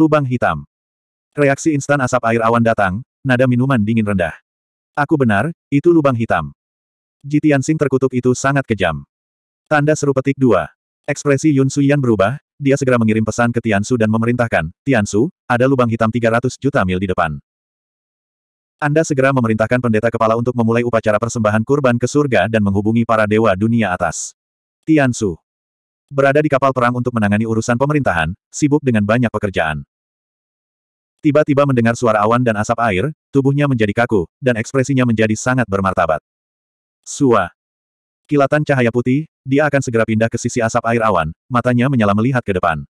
Lubang hitam. Reaksi instan asap air awan datang, nada minuman dingin rendah. Aku benar, itu lubang hitam. Jitian Sing terkutuk itu sangat kejam. Tanda seru petik dua. Ekspresi Yun Suyan berubah, dia segera mengirim pesan ke Tiansu dan memerintahkan, Tiansu, ada lubang hitam 300 juta mil di depan. Anda segera memerintahkan pendeta kepala untuk memulai upacara persembahan kurban ke surga dan menghubungi para dewa dunia atas. Tiansu. Berada di kapal perang untuk menangani urusan pemerintahan, sibuk dengan banyak pekerjaan. Tiba-tiba mendengar suara awan dan asap air, tubuhnya menjadi kaku, dan ekspresinya menjadi sangat bermartabat. Sua. Kilatan cahaya putih, dia akan segera pindah ke sisi asap air awan, matanya menyala melihat ke depan.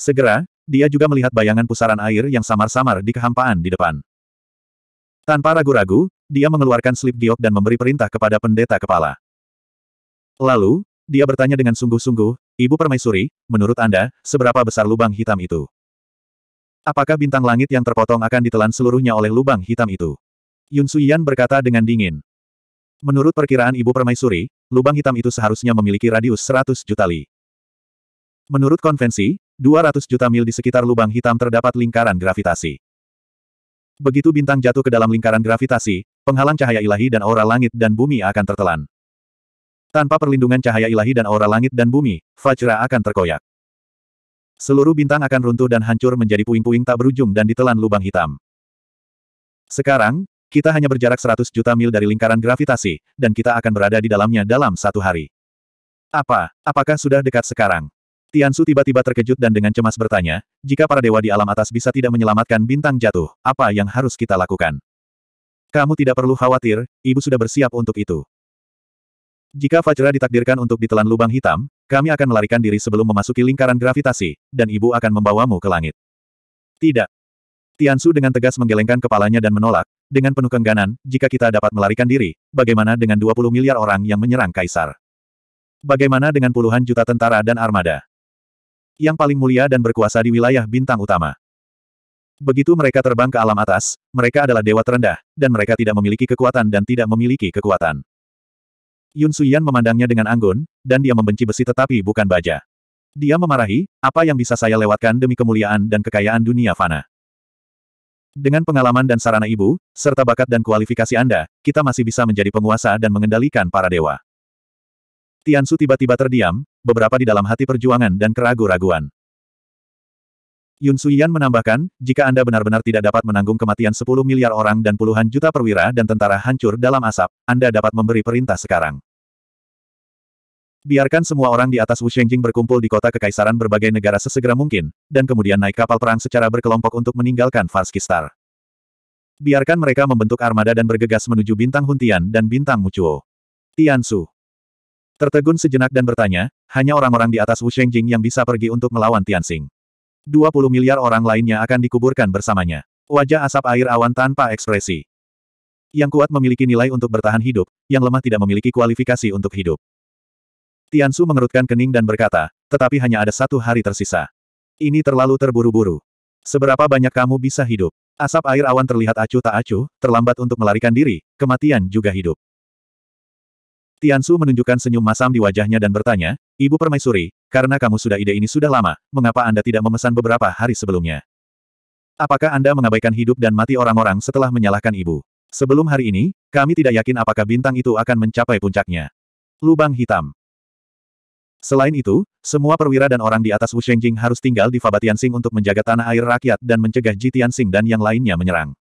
Segera, dia juga melihat bayangan pusaran air yang samar-samar di kehampaan di depan. Tanpa ragu-ragu, dia mengeluarkan slip giok dan memberi perintah kepada pendeta kepala. Lalu, dia bertanya dengan sungguh-sungguh, Ibu Permaisuri, menurut Anda, seberapa besar lubang hitam itu? Apakah bintang langit yang terpotong akan ditelan seluruhnya oleh lubang hitam itu? Yun Suyan berkata dengan dingin. Menurut perkiraan Ibu Permaisuri, lubang hitam itu seharusnya memiliki radius 100 juta li. Menurut konvensi, 200 juta mil di sekitar lubang hitam terdapat lingkaran gravitasi. Begitu bintang jatuh ke dalam lingkaran gravitasi, penghalang cahaya ilahi dan aura langit dan bumi akan tertelan. Tanpa perlindungan cahaya ilahi dan aura langit dan bumi, Fajra akan terkoyak. Seluruh bintang akan runtuh dan hancur menjadi puing-puing tak berujung dan ditelan lubang hitam. Sekarang, kita hanya berjarak 100 juta mil dari lingkaran gravitasi, dan kita akan berada di dalamnya dalam satu hari. Apa? Apakah sudah dekat sekarang? Tiansu tiba-tiba terkejut dan dengan cemas bertanya, jika para dewa di alam atas bisa tidak menyelamatkan bintang jatuh, apa yang harus kita lakukan? Kamu tidak perlu khawatir, ibu sudah bersiap untuk itu. Jika Fajra ditakdirkan untuk ditelan lubang hitam, kami akan melarikan diri sebelum memasuki lingkaran gravitasi, dan ibu akan membawamu ke langit. Tidak. Tiansu dengan tegas menggelengkan kepalanya dan menolak, dengan penuh kengganan, jika kita dapat melarikan diri, bagaimana dengan 20 miliar orang yang menyerang Kaisar? Bagaimana dengan puluhan juta tentara dan armada? Yang paling mulia dan berkuasa di wilayah bintang utama. Begitu mereka terbang ke alam atas, mereka adalah dewa terendah, dan mereka tidak memiliki kekuatan dan tidak memiliki kekuatan. Yun Suyan memandangnya dengan anggun, dan dia membenci besi tetapi bukan baja. Dia memarahi, apa yang bisa saya lewatkan demi kemuliaan dan kekayaan dunia fana. Dengan pengalaman dan sarana ibu, serta bakat dan kualifikasi Anda, kita masih bisa menjadi penguasa dan mengendalikan para dewa. Tian Su tiba-tiba terdiam, beberapa di dalam hati perjuangan dan keragu-raguan. Yun Suyan menambahkan, jika Anda benar-benar tidak dapat menanggung kematian 10 miliar orang dan puluhan juta perwira dan tentara hancur dalam asap, Anda dapat memberi perintah sekarang. Biarkan semua orang di atas Wushengjing berkumpul di kota kekaisaran berbagai negara sesegera mungkin, dan kemudian naik kapal perang secara berkelompok untuk meninggalkan Varskistar. Biarkan mereka membentuk armada dan bergegas menuju bintang Huntian dan bintang Mucuo. Su Tertegun sejenak dan bertanya, hanya orang-orang di atas Wushengjing yang bisa pergi untuk melawan Tian Tianxing. 20 miliar orang lainnya akan dikuburkan bersamanya. Wajah asap air awan tanpa ekspresi. Yang kuat memiliki nilai untuk bertahan hidup, yang lemah tidak memiliki kualifikasi untuk hidup. Tiansu mengerutkan kening dan berkata, tetapi hanya ada satu hari tersisa. Ini terlalu terburu-buru. Seberapa banyak kamu bisa hidup? Asap air awan terlihat acuh tak acuh, terlambat untuk melarikan diri, kematian juga hidup. Tiansu menunjukkan senyum masam di wajahnya dan bertanya, Ibu Permaisuri, karena kamu sudah ide ini sudah lama, mengapa Anda tidak memesan beberapa hari sebelumnya? Apakah Anda mengabaikan hidup dan mati orang-orang setelah menyalahkan Ibu? Sebelum hari ini, kami tidak yakin apakah bintang itu akan mencapai puncaknya. Lubang hitam. Selain itu, semua perwira dan orang di atas Wu Shengjing harus tinggal di Fabatiansing untuk menjaga tanah air rakyat dan mencegah Jitiansing dan yang lainnya menyerang.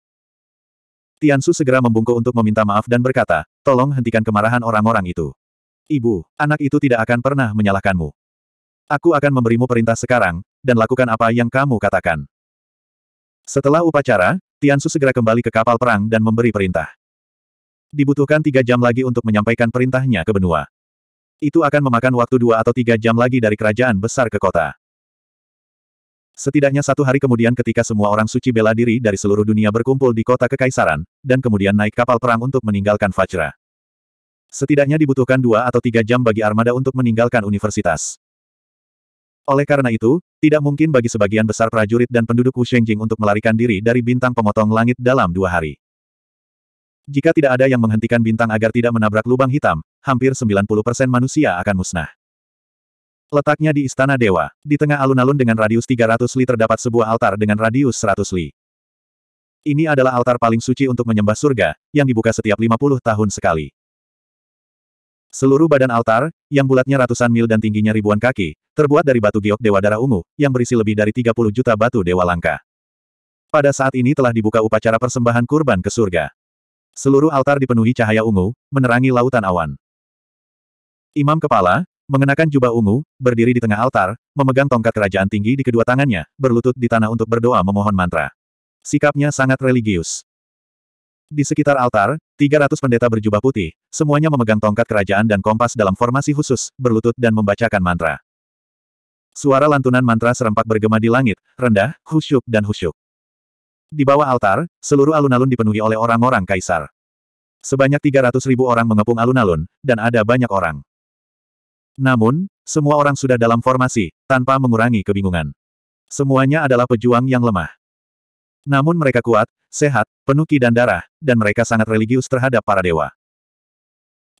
Tiansu segera membungkuk untuk meminta maaf dan berkata, tolong hentikan kemarahan orang-orang itu. Ibu, anak itu tidak akan pernah menyalahkanmu. Aku akan memberimu perintah sekarang, dan lakukan apa yang kamu katakan. Setelah upacara, Tiansu segera kembali ke kapal perang dan memberi perintah. Dibutuhkan tiga jam lagi untuk menyampaikan perintahnya ke benua. Itu akan memakan waktu dua atau tiga jam lagi dari kerajaan besar ke kota. Setidaknya satu hari kemudian ketika semua orang suci bela diri dari seluruh dunia berkumpul di kota kekaisaran, dan kemudian naik kapal perang untuk meninggalkan Fajra. Setidaknya dibutuhkan dua atau tiga jam bagi armada untuk meninggalkan universitas. Oleh karena itu, tidak mungkin bagi sebagian besar prajurit dan penduduk Shengjing untuk melarikan diri dari bintang pemotong langit dalam dua hari. Jika tidak ada yang menghentikan bintang agar tidak menabrak lubang hitam, hampir 90% manusia akan musnah. Letaknya di Istana Dewa, di tengah alun-alun dengan radius 300 li terdapat sebuah altar dengan radius 100 li. Ini adalah altar paling suci untuk menyembah surga, yang dibuka setiap 50 tahun sekali. Seluruh badan altar, yang bulatnya ratusan mil dan tingginya ribuan kaki, terbuat dari batu giok dewa darah ungu, yang berisi lebih dari 30 juta batu dewa langka. Pada saat ini telah dibuka upacara persembahan kurban ke surga. Seluruh altar dipenuhi cahaya ungu, menerangi lautan awan. Imam kepala, mengenakan jubah ungu, berdiri di tengah altar, memegang tongkat kerajaan tinggi di kedua tangannya, berlutut di tanah untuk berdoa memohon mantra. Sikapnya sangat religius. Di sekitar altar, 300 pendeta berjubah putih, semuanya memegang tongkat kerajaan dan kompas dalam formasi khusus, berlutut dan membacakan mantra. Suara lantunan mantra serempak bergema di langit, rendah, khusyuk dan khusyuk. Di bawah altar, seluruh alun-alun dipenuhi oleh orang-orang kaisar. Sebanyak 300 ribu orang mengepung alun-alun, dan ada banyak orang. Namun, semua orang sudah dalam formasi, tanpa mengurangi kebingungan. Semuanya adalah pejuang yang lemah. Namun mereka kuat, sehat, penuh ki dan darah, dan mereka sangat religius terhadap para dewa.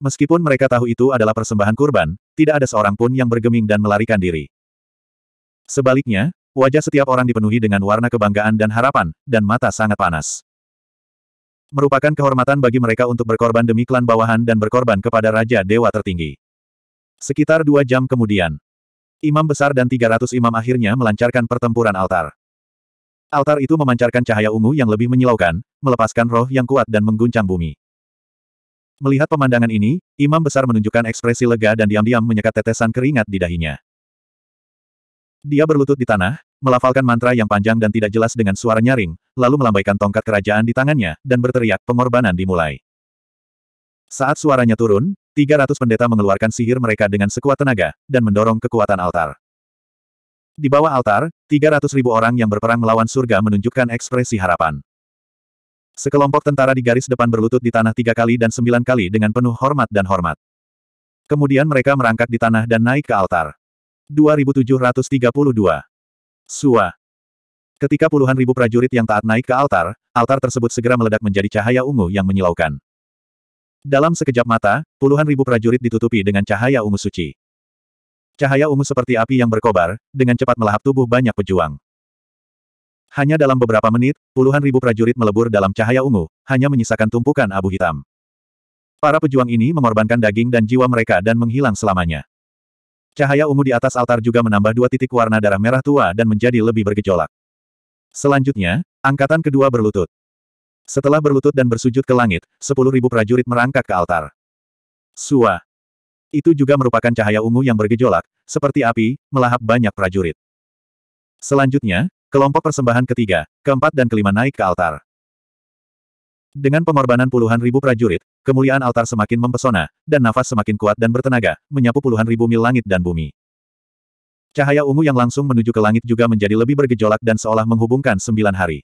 Meskipun mereka tahu itu adalah persembahan kurban, tidak ada seorang pun yang bergeming dan melarikan diri. Sebaliknya, wajah setiap orang dipenuhi dengan warna kebanggaan dan harapan, dan mata sangat panas. Merupakan kehormatan bagi mereka untuk berkorban demi klan bawahan dan berkorban kepada Raja Dewa tertinggi. Sekitar dua jam kemudian, Imam Besar dan 300 imam akhirnya melancarkan pertempuran altar. Altar itu memancarkan cahaya ungu yang lebih menyilaukan, melepaskan roh yang kuat dan mengguncang bumi. Melihat pemandangan ini, Imam Besar menunjukkan ekspresi lega dan diam-diam menyekat tetesan keringat di dahinya. Dia berlutut di tanah, melafalkan mantra yang panjang dan tidak jelas dengan suara nyaring, lalu melambaikan tongkat kerajaan di tangannya, dan berteriak, pengorbanan dimulai. Saat suaranya turun, 300 pendeta mengeluarkan sihir mereka dengan sekuat tenaga, dan mendorong kekuatan altar. Di bawah altar, 300 ribu orang yang berperang melawan surga menunjukkan ekspresi harapan. Sekelompok tentara di garis depan berlutut di tanah tiga kali dan sembilan kali dengan penuh hormat dan hormat. Kemudian mereka merangkak di tanah dan naik ke altar. 2732. Sua. Ketika puluhan ribu prajurit yang taat naik ke altar, altar tersebut segera meledak menjadi cahaya ungu yang menyilaukan. Dalam sekejap mata, puluhan ribu prajurit ditutupi dengan cahaya ungu suci. Cahaya ungu seperti api yang berkobar, dengan cepat melahap tubuh banyak pejuang. Hanya dalam beberapa menit, puluhan ribu prajurit melebur dalam cahaya ungu, hanya menyisakan tumpukan abu hitam. Para pejuang ini mengorbankan daging dan jiwa mereka dan menghilang selamanya. Cahaya ungu di atas altar juga menambah dua titik warna darah merah tua dan menjadi lebih bergejolak. Selanjutnya, angkatan kedua berlutut. Setelah berlutut dan bersujud ke langit, sepuluh ribu prajurit merangkak ke altar. Suah. Itu juga merupakan cahaya ungu yang bergejolak, seperti api, melahap banyak prajurit. Selanjutnya, kelompok persembahan ketiga, keempat dan kelima naik ke altar. Dengan pengorbanan puluhan ribu prajurit, kemuliaan altar semakin mempesona, dan nafas semakin kuat dan bertenaga, menyapu puluhan ribu mil langit dan bumi. Cahaya ungu yang langsung menuju ke langit juga menjadi lebih bergejolak dan seolah menghubungkan sembilan hari.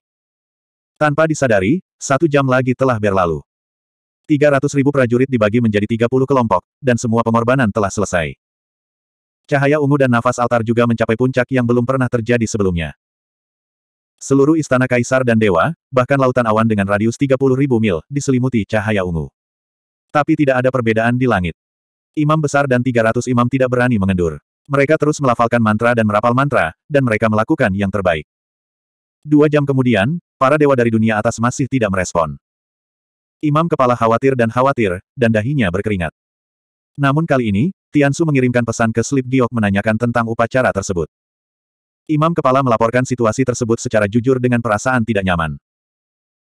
Tanpa disadari, satu jam lagi telah berlalu ribu prajurit dibagi menjadi 30 kelompok, dan semua pengorbanan telah selesai. Cahaya ungu dan nafas altar juga mencapai puncak yang belum pernah terjadi sebelumnya. Seluruh istana kaisar dan dewa, bahkan lautan awan dengan radius ribu mil, diselimuti cahaya ungu. Tapi tidak ada perbedaan di langit. Imam besar dan 300 imam tidak berani mengendur. Mereka terus melafalkan mantra dan merapal mantra, dan mereka melakukan yang terbaik. Dua jam kemudian, para dewa dari dunia atas masih tidak merespon. Imam kepala khawatir dan khawatir, dan dahinya berkeringat. Namun kali ini, Tiansu mengirimkan pesan ke Slip Giok menanyakan tentang upacara tersebut. Imam kepala melaporkan situasi tersebut secara jujur dengan perasaan tidak nyaman.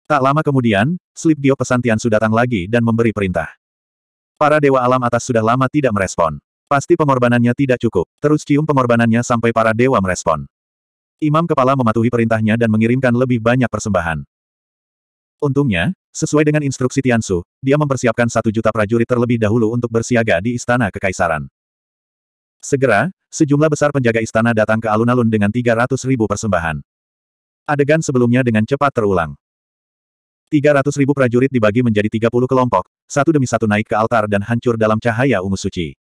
Tak lama kemudian, Slip Giok pesan Tiansu datang lagi dan memberi perintah. Para dewa alam atas sudah lama tidak merespon. Pasti pengorbanannya tidak cukup. Terus cium pengorbanannya sampai para dewa merespon. Imam kepala mematuhi perintahnya dan mengirimkan lebih banyak persembahan. Untungnya, Sesuai dengan instruksi Tiansu, dia mempersiapkan satu juta prajurit terlebih dahulu untuk bersiaga di Istana Kekaisaran. Segera, sejumlah besar penjaga istana datang ke alun-alun dengan tiga ratus ribu persembahan. Adegan sebelumnya dengan cepat terulang. Tiga ratus ribu prajurit dibagi menjadi tiga puluh kelompok, satu demi satu naik ke altar dan hancur dalam cahaya ungu suci.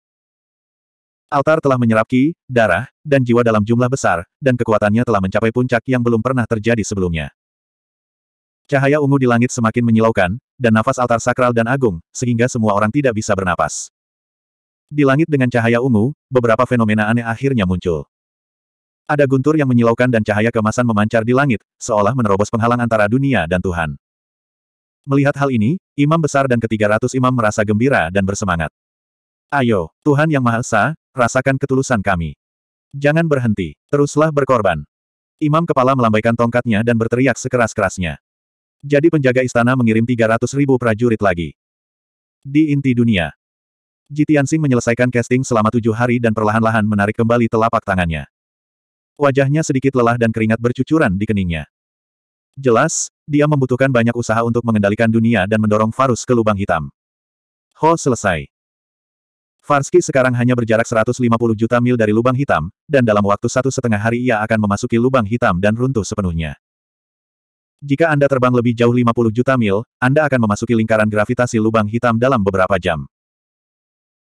Altar telah menyerap ki, darah, dan jiwa dalam jumlah besar, dan kekuatannya telah mencapai puncak yang belum pernah terjadi sebelumnya. Cahaya ungu di langit semakin menyilaukan, dan nafas altar sakral dan agung, sehingga semua orang tidak bisa bernapas. Di langit dengan cahaya ungu, beberapa fenomena aneh akhirnya muncul. Ada guntur yang menyilaukan dan cahaya kemasan memancar di langit, seolah menerobos penghalang antara dunia dan Tuhan. Melihat hal ini, imam besar dan ketiga ratus imam merasa gembira dan bersemangat. Ayo, Tuhan Yang Maha Esa, rasakan ketulusan kami. Jangan berhenti, teruslah berkorban. Imam kepala melambaikan tongkatnya dan berteriak sekeras-kerasnya. Jadi penjaga istana mengirim 300 ribu prajurit lagi. Di inti dunia. Jitian Sing menyelesaikan casting selama tujuh hari dan perlahan-lahan menarik kembali telapak tangannya. Wajahnya sedikit lelah dan keringat bercucuran di keningnya. Jelas, dia membutuhkan banyak usaha untuk mengendalikan dunia dan mendorong Farus ke lubang hitam. Ho selesai. Farski sekarang hanya berjarak 150 juta mil dari lubang hitam, dan dalam waktu satu setengah hari ia akan memasuki lubang hitam dan runtuh sepenuhnya. Jika Anda terbang lebih jauh 50 juta mil, Anda akan memasuki lingkaran gravitasi lubang hitam dalam beberapa jam.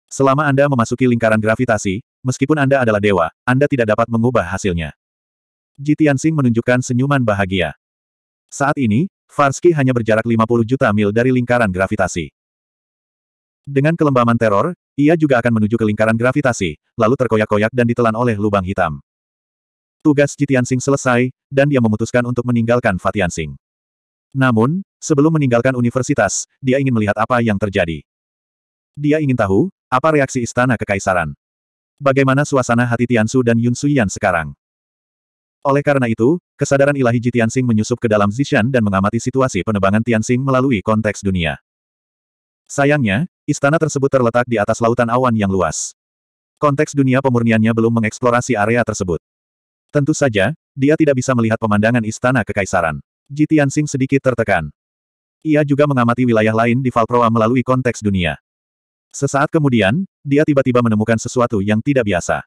Selama Anda memasuki lingkaran gravitasi, meskipun Anda adalah dewa, Anda tidak dapat mengubah hasilnya. Jitian Tianxing menunjukkan senyuman bahagia. Saat ini, Farsky hanya berjarak 50 juta mil dari lingkaran gravitasi. Dengan kelembaman teror, ia juga akan menuju ke lingkaran gravitasi, lalu terkoyak-koyak dan ditelan oleh lubang hitam. Tugas Jitiansing selesai, dan dia memutuskan untuk meninggalkan Fatiansing. Namun, sebelum meninggalkan universitas, dia ingin melihat apa yang terjadi. Dia ingin tahu, apa reaksi istana kekaisaran. Bagaimana suasana hati Tiansu dan Yun Suyan sekarang. Oleh karena itu, kesadaran ilahi Jitiansing menyusup ke dalam Zishan dan mengamati situasi penebangan Tianxing melalui konteks dunia. Sayangnya, istana tersebut terletak di atas lautan awan yang luas. Konteks dunia pemurniannya belum mengeksplorasi area tersebut. Tentu saja, dia tidak bisa melihat pemandangan istana kekaisaran. Ji sedikit tertekan. Ia juga mengamati wilayah lain di Valproa melalui konteks dunia. Sesaat kemudian, dia tiba-tiba menemukan sesuatu yang tidak biasa.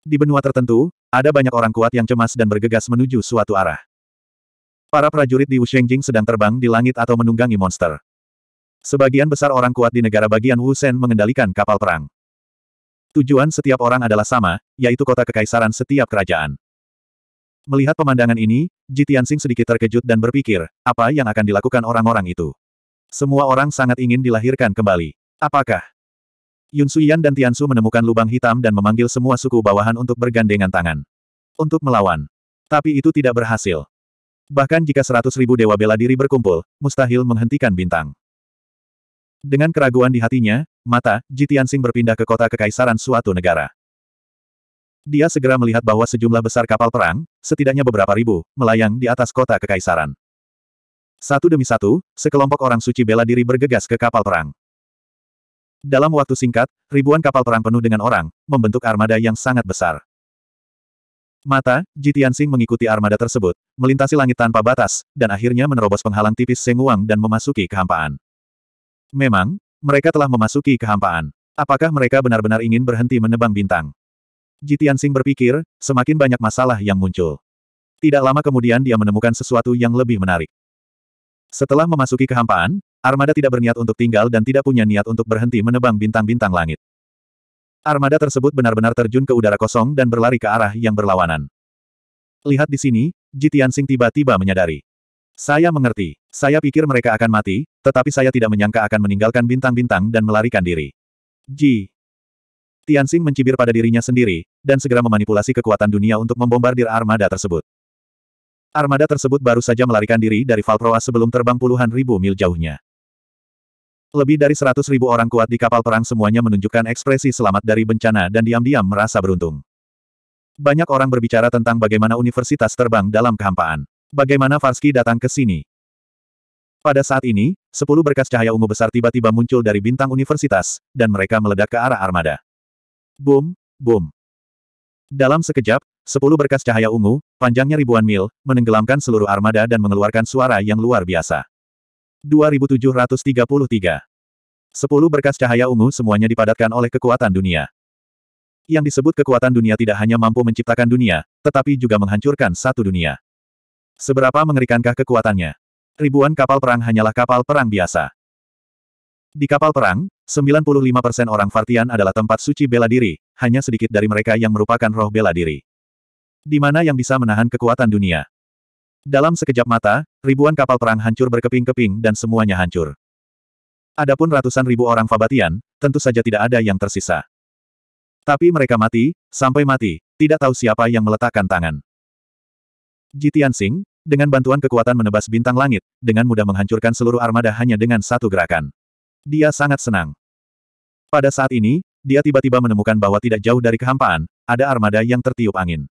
Di benua tertentu, ada banyak orang kuat yang cemas dan bergegas menuju suatu arah. Para prajurit di Wushengjing sedang terbang di langit atau menunggangi monster. Sebagian besar orang kuat di negara bagian Wushen mengendalikan kapal perang. Tujuan setiap orang adalah sama, yaitu kota kekaisaran setiap kerajaan. Melihat pemandangan ini, Jitiansing sedikit terkejut dan berpikir, apa yang akan dilakukan orang-orang itu? Semua orang sangat ingin dilahirkan kembali. Apakah? Yun Suyan dan Tiansu menemukan lubang hitam dan memanggil semua suku bawahan untuk bergandengan tangan. Untuk melawan. Tapi itu tidak berhasil. Bahkan jika seratus ribu dewa bela diri berkumpul, mustahil menghentikan bintang. Dengan keraguan di hatinya, mata, Jitiansing berpindah ke kota kekaisaran suatu negara. Dia segera melihat bahwa sejumlah besar kapal perang, setidaknya beberapa ribu, melayang di atas kota kekaisaran. Satu demi satu, sekelompok orang suci bela diri bergegas ke kapal perang. Dalam waktu singkat, ribuan kapal perang penuh dengan orang, membentuk armada yang sangat besar. Mata, Jitian Jitiansing mengikuti armada tersebut, melintasi langit tanpa batas, dan akhirnya menerobos penghalang tipis Senguang dan memasuki kehampaan. Memang, mereka telah memasuki kehampaan. Apakah mereka benar-benar ingin berhenti menebang bintang? Ji Tianxing berpikir, semakin banyak masalah yang muncul. Tidak lama kemudian dia menemukan sesuatu yang lebih menarik. Setelah memasuki kehampaan, armada tidak berniat untuk tinggal dan tidak punya niat untuk berhenti menebang bintang-bintang langit. Armada tersebut benar-benar terjun ke udara kosong dan berlari ke arah yang berlawanan. Lihat di sini, Ji Tianxing tiba-tiba menyadari. Saya mengerti. Saya pikir mereka akan mati, tetapi saya tidak menyangka akan meninggalkan bintang-bintang dan melarikan diri. Ji. Tianxing mencibir pada dirinya sendiri, dan segera memanipulasi kekuatan dunia untuk membombardir armada tersebut. Armada tersebut baru saja melarikan diri dari Valproa sebelum terbang puluhan ribu mil jauhnya. Lebih dari seratus ribu orang kuat di kapal perang semuanya menunjukkan ekspresi selamat dari bencana dan diam-diam merasa beruntung. Banyak orang berbicara tentang bagaimana universitas terbang dalam kehampaan. Bagaimana Farski datang ke sini? Pada saat ini, sepuluh berkas cahaya ungu besar tiba-tiba muncul dari bintang universitas, dan mereka meledak ke arah armada. Boom, boom. Dalam sekejap, sepuluh berkas cahaya ungu, panjangnya ribuan mil, menenggelamkan seluruh armada dan mengeluarkan suara yang luar biasa. 2733 Sepuluh berkas cahaya ungu semuanya dipadatkan oleh kekuatan dunia. Yang disebut kekuatan dunia tidak hanya mampu menciptakan dunia, tetapi juga menghancurkan satu dunia. Seberapa mengerikankah kekuatannya? Ribuan kapal perang hanyalah kapal perang biasa. Di kapal perang, 95% orang Fartian adalah tempat suci bela diri, hanya sedikit dari mereka yang merupakan roh bela diri. Di mana yang bisa menahan kekuatan dunia? Dalam sekejap mata, ribuan kapal perang hancur berkeping-keping dan semuanya hancur. Adapun ratusan ribu orang Fabatian, tentu saja tidak ada yang tersisa. Tapi mereka mati, sampai mati, tidak tahu siapa yang meletakkan tangan. Jitian Singh, dengan bantuan kekuatan menebas bintang langit, dengan mudah menghancurkan seluruh armada hanya dengan satu gerakan. Dia sangat senang. Pada saat ini, dia tiba-tiba menemukan bahwa tidak jauh dari kehampaan, ada armada yang tertiup angin.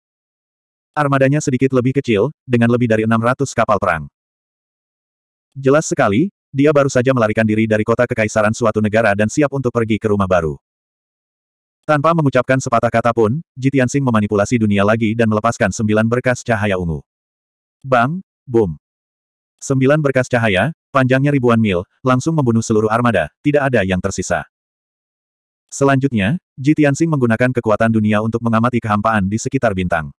Armadanya sedikit lebih kecil, dengan lebih dari 600 kapal perang. Jelas sekali, dia baru saja melarikan diri dari kota kekaisaran suatu negara dan siap untuk pergi ke rumah baru. Tanpa mengucapkan sepatah kata pun, Jitian Jitiansing memanipulasi dunia lagi dan melepaskan sembilan berkas cahaya ungu. Bang, boom. Sembilan berkas cahaya, panjangnya ribuan mil, langsung membunuh seluruh armada, tidak ada yang tersisa. Selanjutnya, Ji Tianxing menggunakan kekuatan dunia untuk mengamati kehampaan di sekitar bintang.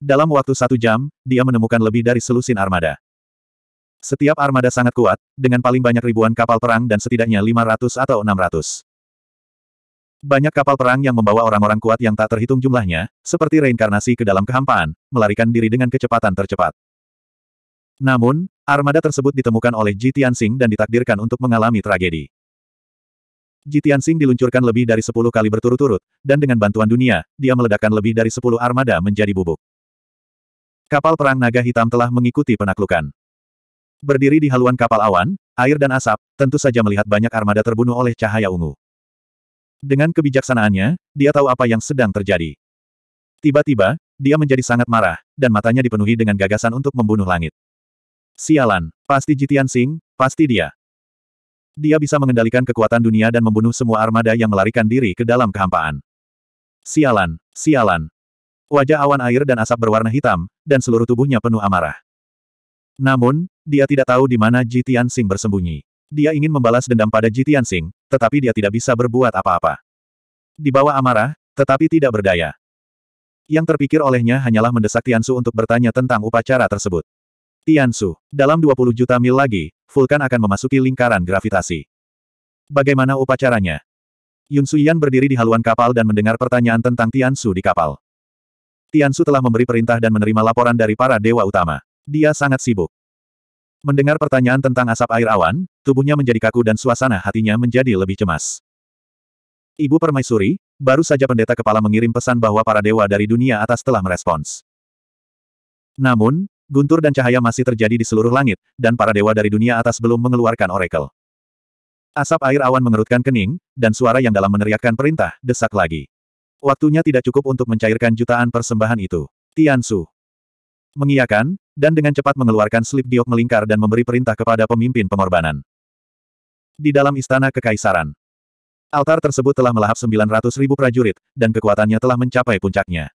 Dalam waktu satu jam, dia menemukan lebih dari selusin armada. Setiap armada sangat kuat, dengan paling banyak ribuan kapal perang dan setidaknya 500 atau 600. Banyak kapal perang yang membawa orang-orang kuat yang tak terhitung jumlahnya, seperti reinkarnasi ke dalam kehampaan, melarikan diri dengan kecepatan tercepat. Namun, armada tersebut ditemukan oleh Ji Tianxing dan ditakdirkan untuk mengalami tragedi. Jitian Sing diluncurkan lebih dari sepuluh kali berturut-turut, dan dengan bantuan dunia, dia meledakkan lebih dari sepuluh armada menjadi bubuk. Kapal perang naga hitam telah mengikuti penaklukan. Berdiri di haluan kapal awan, air dan asap, tentu saja melihat banyak armada terbunuh oleh cahaya ungu. Dengan kebijaksanaannya, dia tahu apa yang sedang terjadi. Tiba-tiba, dia menjadi sangat marah, dan matanya dipenuhi dengan gagasan untuk membunuh langit. Sialan, pasti Jitian Sing, pasti dia. Dia bisa mengendalikan kekuatan dunia dan membunuh semua armada yang melarikan diri ke dalam kehampaan. Sialan, sialan. Wajah awan air dan asap berwarna hitam, dan seluruh tubuhnya penuh amarah. Namun, dia tidak tahu di mana Ji Tianxing bersembunyi. Dia ingin membalas dendam pada Ji Tianxing, tetapi dia tidak bisa berbuat apa-apa. Di bawah amarah, tetapi tidak berdaya. Yang terpikir olehnya hanyalah mendesak Tiansu untuk bertanya tentang upacara tersebut. Tiansu, dalam 20 juta mil lagi, Vulkan akan memasuki lingkaran gravitasi. Bagaimana upacaranya? Yun Suyan berdiri di haluan kapal dan mendengar pertanyaan tentang Tian Su di kapal. Tian Su telah memberi perintah dan menerima laporan dari para dewa utama. Dia sangat sibuk. Mendengar pertanyaan tentang asap air awan, tubuhnya menjadi kaku dan suasana hatinya menjadi lebih cemas. Ibu Permaisuri, baru saja pendeta kepala mengirim pesan bahwa para dewa dari dunia atas telah merespons. Namun, Guntur dan cahaya masih terjadi di seluruh langit, dan para dewa dari dunia atas belum mengeluarkan oracle. Asap air awan mengerutkan kening, dan suara yang dalam meneriakkan perintah, desak lagi. Waktunya tidak cukup untuk mencairkan jutaan persembahan itu. Tian Su Mengiyakan, dan dengan cepat mengeluarkan slip giok melingkar dan memberi perintah kepada pemimpin pengorbanan. Di dalam istana kekaisaran. Altar tersebut telah melahap 900 ribu prajurit, dan kekuatannya telah mencapai puncaknya.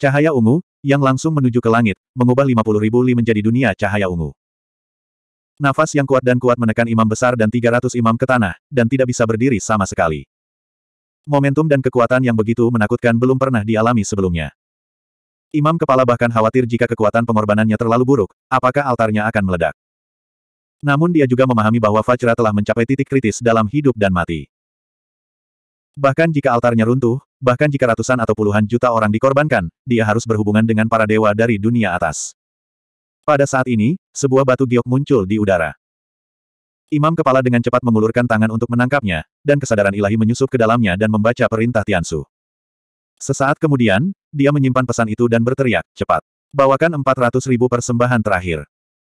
Cahaya ungu, yang langsung menuju ke langit, mengubah 50 ribu li menjadi dunia cahaya ungu. Nafas yang kuat dan kuat menekan imam besar dan 300 imam ke tanah, dan tidak bisa berdiri sama sekali. Momentum dan kekuatan yang begitu menakutkan belum pernah dialami sebelumnya. Imam kepala bahkan khawatir jika kekuatan pengorbanannya terlalu buruk, apakah altarnya akan meledak. Namun dia juga memahami bahwa Fajra telah mencapai titik kritis dalam hidup dan mati. Bahkan jika altarnya runtuh, bahkan jika ratusan atau puluhan juta orang dikorbankan, dia harus berhubungan dengan para dewa dari dunia atas. Pada saat ini, sebuah batu giok muncul di udara. Imam kepala dengan cepat mengulurkan tangan untuk menangkapnya, dan kesadaran ilahi menyusup ke dalamnya dan membaca perintah Tiansu. Sesaat kemudian, dia menyimpan pesan itu dan berteriak, cepat. Bawakan 400 ribu persembahan terakhir.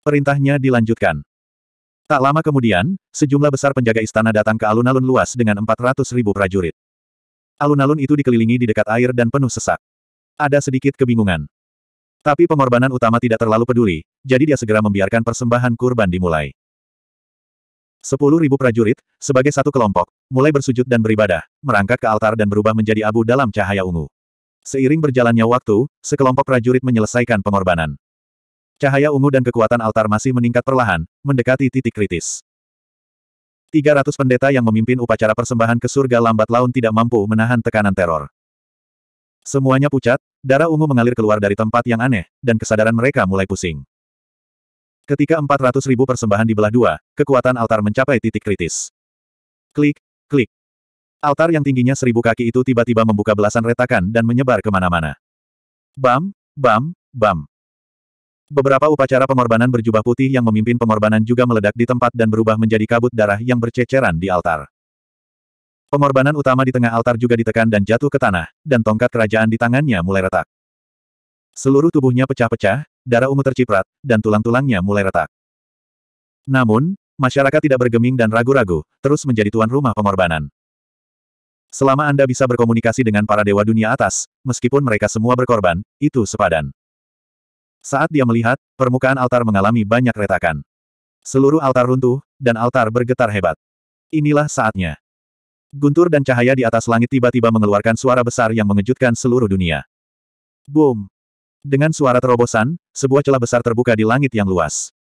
Perintahnya dilanjutkan. Tak lama kemudian, sejumlah besar penjaga istana datang ke alun-alun luas dengan 400 ribu prajurit. Alun-alun itu dikelilingi di dekat air dan penuh sesak. Ada sedikit kebingungan. Tapi pengorbanan utama tidak terlalu peduli, jadi dia segera membiarkan persembahan kurban dimulai. Sepuluh ribu prajurit, sebagai satu kelompok, mulai bersujud dan beribadah, merangkak ke altar dan berubah menjadi abu dalam cahaya ungu. Seiring berjalannya waktu, sekelompok prajurit menyelesaikan pengorbanan. Cahaya ungu dan kekuatan altar masih meningkat perlahan, mendekati titik kritis. 300 pendeta yang memimpin upacara persembahan ke surga lambat laun tidak mampu menahan tekanan teror. Semuanya pucat, darah ungu mengalir keluar dari tempat yang aneh, dan kesadaran mereka mulai pusing. Ketika 400 ribu persembahan dibelah dua, kekuatan altar mencapai titik kritis. Klik, klik. Altar yang tingginya seribu kaki itu tiba-tiba membuka belasan retakan dan menyebar kemana-mana. Bam, bam, bam. Beberapa upacara pengorbanan berjubah putih yang memimpin pengorbanan juga meledak di tempat dan berubah menjadi kabut darah yang berceceran di altar. Pengorbanan utama di tengah altar juga ditekan dan jatuh ke tanah, dan tongkat kerajaan di tangannya mulai retak. Seluruh tubuhnya pecah-pecah, darah ungu terciprat, dan tulang-tulangnya mulai retak. Namun, masyarakat tidak bergeming dan ragu-ragu, terus menjadi tuan rumah pengorbanan. Selama Anda bisa berkomunikasi dengan para dewa dunia atas, meskipun mereka semua berkorban, itu sepadan. Saat dia melihat, permukaan altar mengalami banyak retakan. Seluruh altar runtuh, dan altar bergetar hebat. Inilah saatnya. Guntur dan cahaya di atas langit tiba-tiba mengeluarkan suara besar yang mengejutkan seluruh dunia. Boom! Dengan suara terobosan, sebuah celah besar terbuka di langit yang luas.